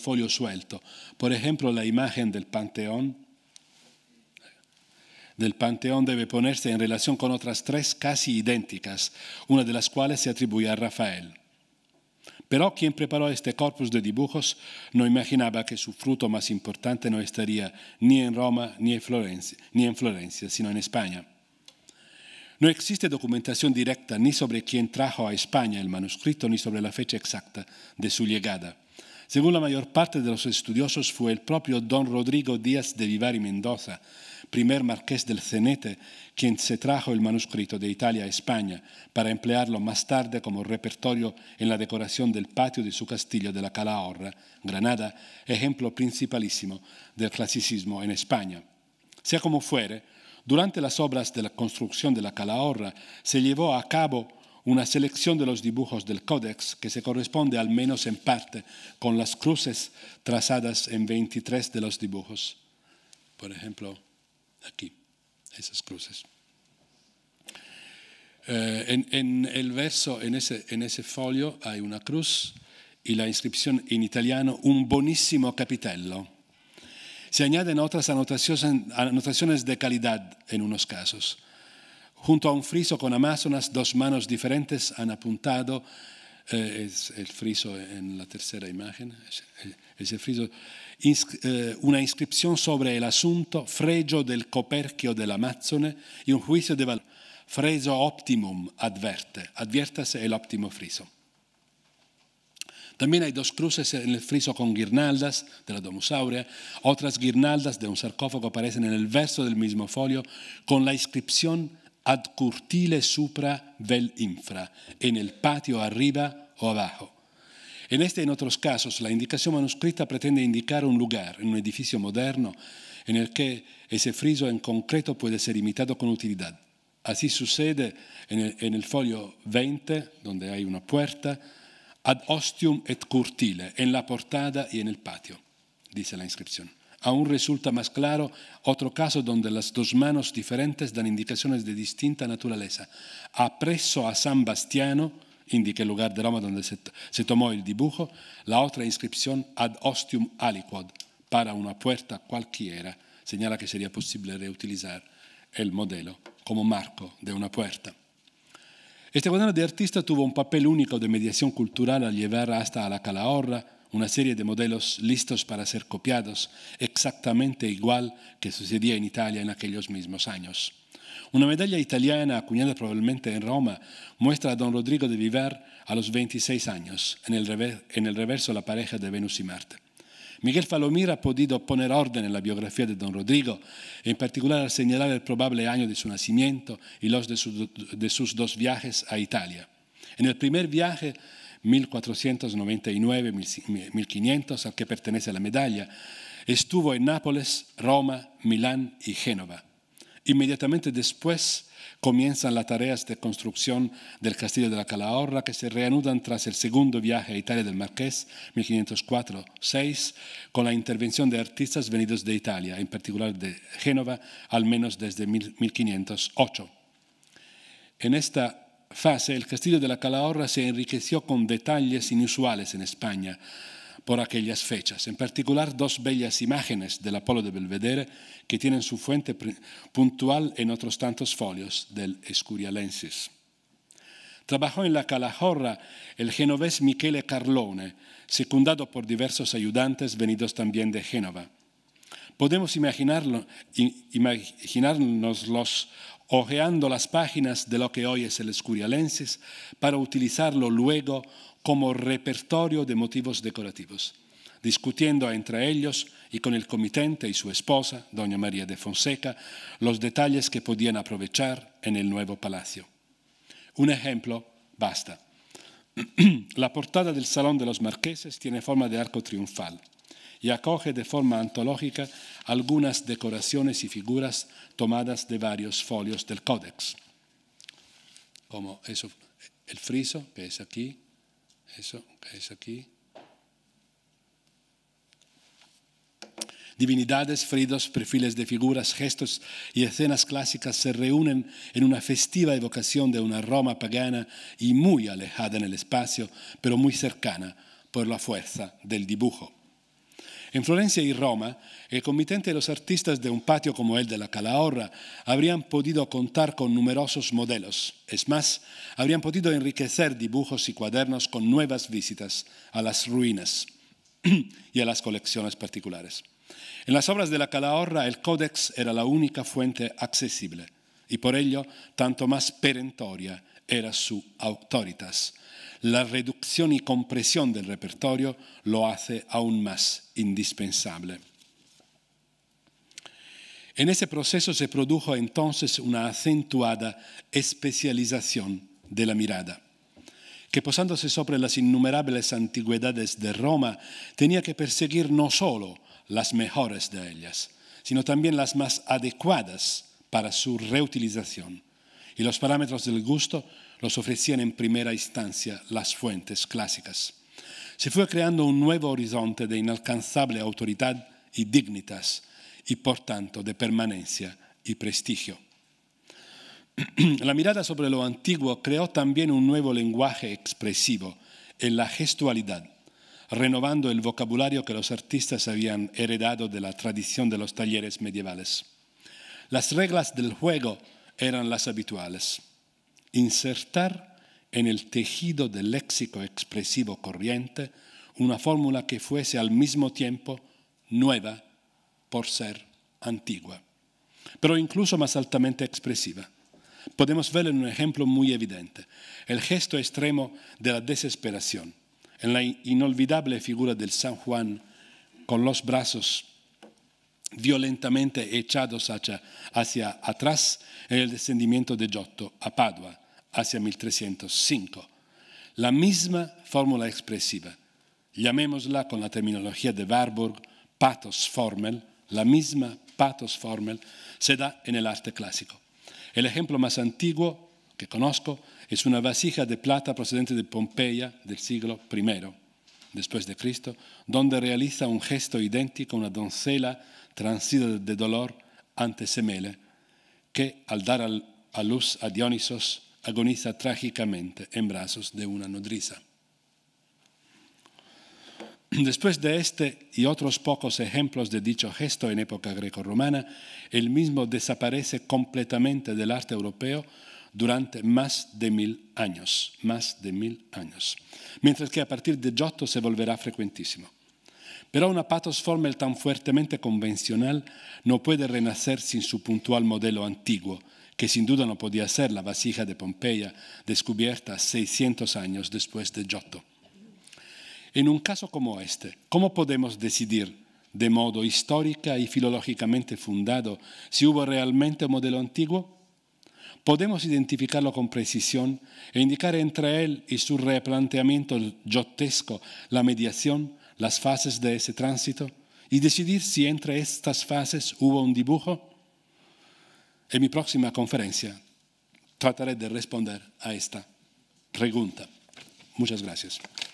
folio, suelto. Por ejemplo, la imagen del Panteón del Panteón debe ponerse en relación con otras tres casi idénticas, una de las cuales se atribuye a Rafael. Pero quien preparó este corpus de dibujos no imaginaba que su fruto más importante no estaría ni en Roma ni Florencia, ni en Florencia sino en España. No existe documentación directa ni sobre quién trajo a España el manuscrito ni sobre la fecha exacta de su llegada. Según la mayor parte de los estudiosos fue el propio don Rodrigo Díaz de Vivar y Mendoza, primer marqués del Cenete, quien se trajo el manuscrito de Italia a España para emplearlo más tarde como repertorio en la decoración del patio de su castillo de la Calahorra, Granada, ejemplo principalísimo del clasicismo en España. Sea como fuere, durante las obras de la construcción de la calahorra se llevó a cabo una selección de los dibujos del códex que se corresponde al menos en parte con las cruces trazadas en 23 de los dibujos. Por ejemplo, aquí, esas cruces. Eh, en, el verso, en ese, folio hay una cruz y la inscripción en italiano un bonísimo capitello se añaden otras anotaciones de calidad en unos casos. Junto a un friso con amazonas, dos manos diferentes han apuntado, eh, es el friso en la tercera imagen, es el friso, eh, una inscripción sobre el asunto fregio del coperchio del Amazone y un juicio de valor. Freso optimum adverte, adviértase el óptimo friso. También hay dos cruces en el friso con guirnaldas de la Aurea. Otras guirnaldas de un sarcófago aparecen en el verso del mismo folio con la inscripción ad curtile supra vel infra, en el patio arriba o abajo. En este y en otros casos, la indicación manuscrita pretende indicar un lugar en un edificio moderno en el que ese friso en concreto puede ser imitado con utilidad. Así sucede en el folio 20, donde hay una puerta ad ostium et curtile, en la portada y en el patio, dice la inscripción. Aún resulta más claro otro caso donde las dos manos diferentes dan indicaciones de distinta naturaleza. Apresso a San Bastiano, indica el lugar de Roma donde se, se tomó el dibujo, la otra inscripción ad ostium aliquod, para una puerta cualquiera, señala que sería posible reutilizar el modelo como marco de una puerta. Este cuaderno de artista tuvo un papel único de mediación cultural al llevar hasta la calahorra una serie de modelos listos para ser copiados, exactamente igual que sucedía en Italia en aquellos mismos años. Una medalla italiana acuñada probablemente en Roma muestra a don Rodrigo de Vivar a los 26 años, en el, reverso la pareja de Venus y Marte. Miguel Falomir ha podido poner orden en la biografía de don Rodrigo, en particular al señalar el probable año de su nacimiento y los de, sus dos viajes a Italia. En el primer viaje, 1499-1500, al que pertenece la medalla, estuvo en Nápoles, Roma, Milán y Génova. Inmediatamente después, Comienzan las tareas de construcción del Castillo de la Calahorra, que se reanudan tras el segundo viaje a Italia del Marqués, 1504-6, con la intervención de artistas venidos de Italia, en particular de Génova, al menos desde 1508. En esta fase, el castillo de la Calahorra se enriqueció con detalles inusuales en España por aquellas fechas. En particular, dos bellas imágenes del Apolo de Belvedere que tienen su fuente puntual en otros tantos folios del Escurialensis. Trabajó en la Calahorra el genovés Michele Carlone, secundado por diversos ayudantes venidos también de Génova. Podemos imaginarlo, imaginárnoslos ojeando las páginas de lo que hoy es el Escurialensis para utilizarlo luego como repertorio de motivos decorativos, discutiendo entre ellos y con el comitente y su esposa, doña María de Fonseca, los detalles que podían aprovechar en el nuevo palacio. Un ejemplo basta. La portada del Salón de los Marqueses tiene forma de arco triunfal y acoge de forma antológica algunas decoraciones y figuras tomadas de varios folios del Códex, como eso, el friso que es aquí, eso aquí. Divinidades, fridos, perfiles de figuras, gestos y escenas clásicas se reúnen en una festiva evocación de una Roma pagana y muy alejada en el espacio, pero muy cercana por la fuerza del dibujo. En Florencia y Roma, el comitente de los artistas de un patio como el de la Calahorra habrían podido contar con numerosos modelos. Es más, habrían podido enriquecer dibujos y cuadernos con nuevas visitas a las ruinas y a las colecciones particulares. En las obras de la Calahorra el códex era la única fuente accesible y por ello tanto más perentoria era su autoritas, la reducción y compresión del repertorio lo hace aún más indispensable. En ese proceso se produjo entonces una acentuada especialización de la mirada, que posándose sobre las innumerables antigüedades de Roma tenía que perseguir no solo las mejores de ellas, sino también las más adecuadas para su reutilización. Y los parámetros del gusto los ofrecían en primera instancia las fuentes clásicas. Se fue creando un nuevo horizonte de inalcanzable autoridad y dignitas, y por tanto de permanencia y prestigio. La mirada sobre lo antiguo creó también un nuevo lenguaje expresivo en la gestualidad, renovando el vocabulario que los artistas habían heredado de la tradición de los talleres medievales. Las reglas del juego eran las habituales insertar en el tejido del léxico expresivo corriente una fórmula que fuese al mismo tiempo nueva por ser antigua, pero incluso más altamente expresiva. Podemos ver en un ejemplo muy evidente, el gesto extremo de la desesperación, en la inolvidable figura del San Juan con los brazos violentamente echados hacia, hacia atrás en el descendimiento de Giotto a Padua, hacia 1305. La misma fórmula expresiva, llamémosla con la terminología de Warburg, pathos formel, la misma pathos formel, se da en el arte clásico. El ejemplo más antiguo que conozco es una vasija de plata procedente de Pompeya del siglo I después de Cristo, donde realiza un gesto idéntico a una doncella transida de dolor ante Semele, que al dar a luz a Dionisos agoniza trágicamente en brazos de una nodriza. Después de este y otros pocos ejemplos de dicho gesto en época greco romana, el mismo desaparece completamente del arte europeo durante más de mil años, más de mil años, mientras que a partir de Giotto se volverá frecuentísimo. Pero una pathos formel tan fuertemente convencional no puede renacer sin su puntual modelo antiguo, que sin duda no podía ser la vasija de Pompeya descubierta 600 años después de Giotto. En un caso como este, ¿cómo podemos decidir de modo histórica y filológicamente fundado si hubo realmente un modelo antiguo? Podemos identificarlo con precisión e indicar entre él y su replanteamiento giottesco la mediación, las fases de ese tránsito y decidir si entre estas fases hubo un dibujo en mi próxima conferencia trataré de responder a esta pregunta. Muchas gracias.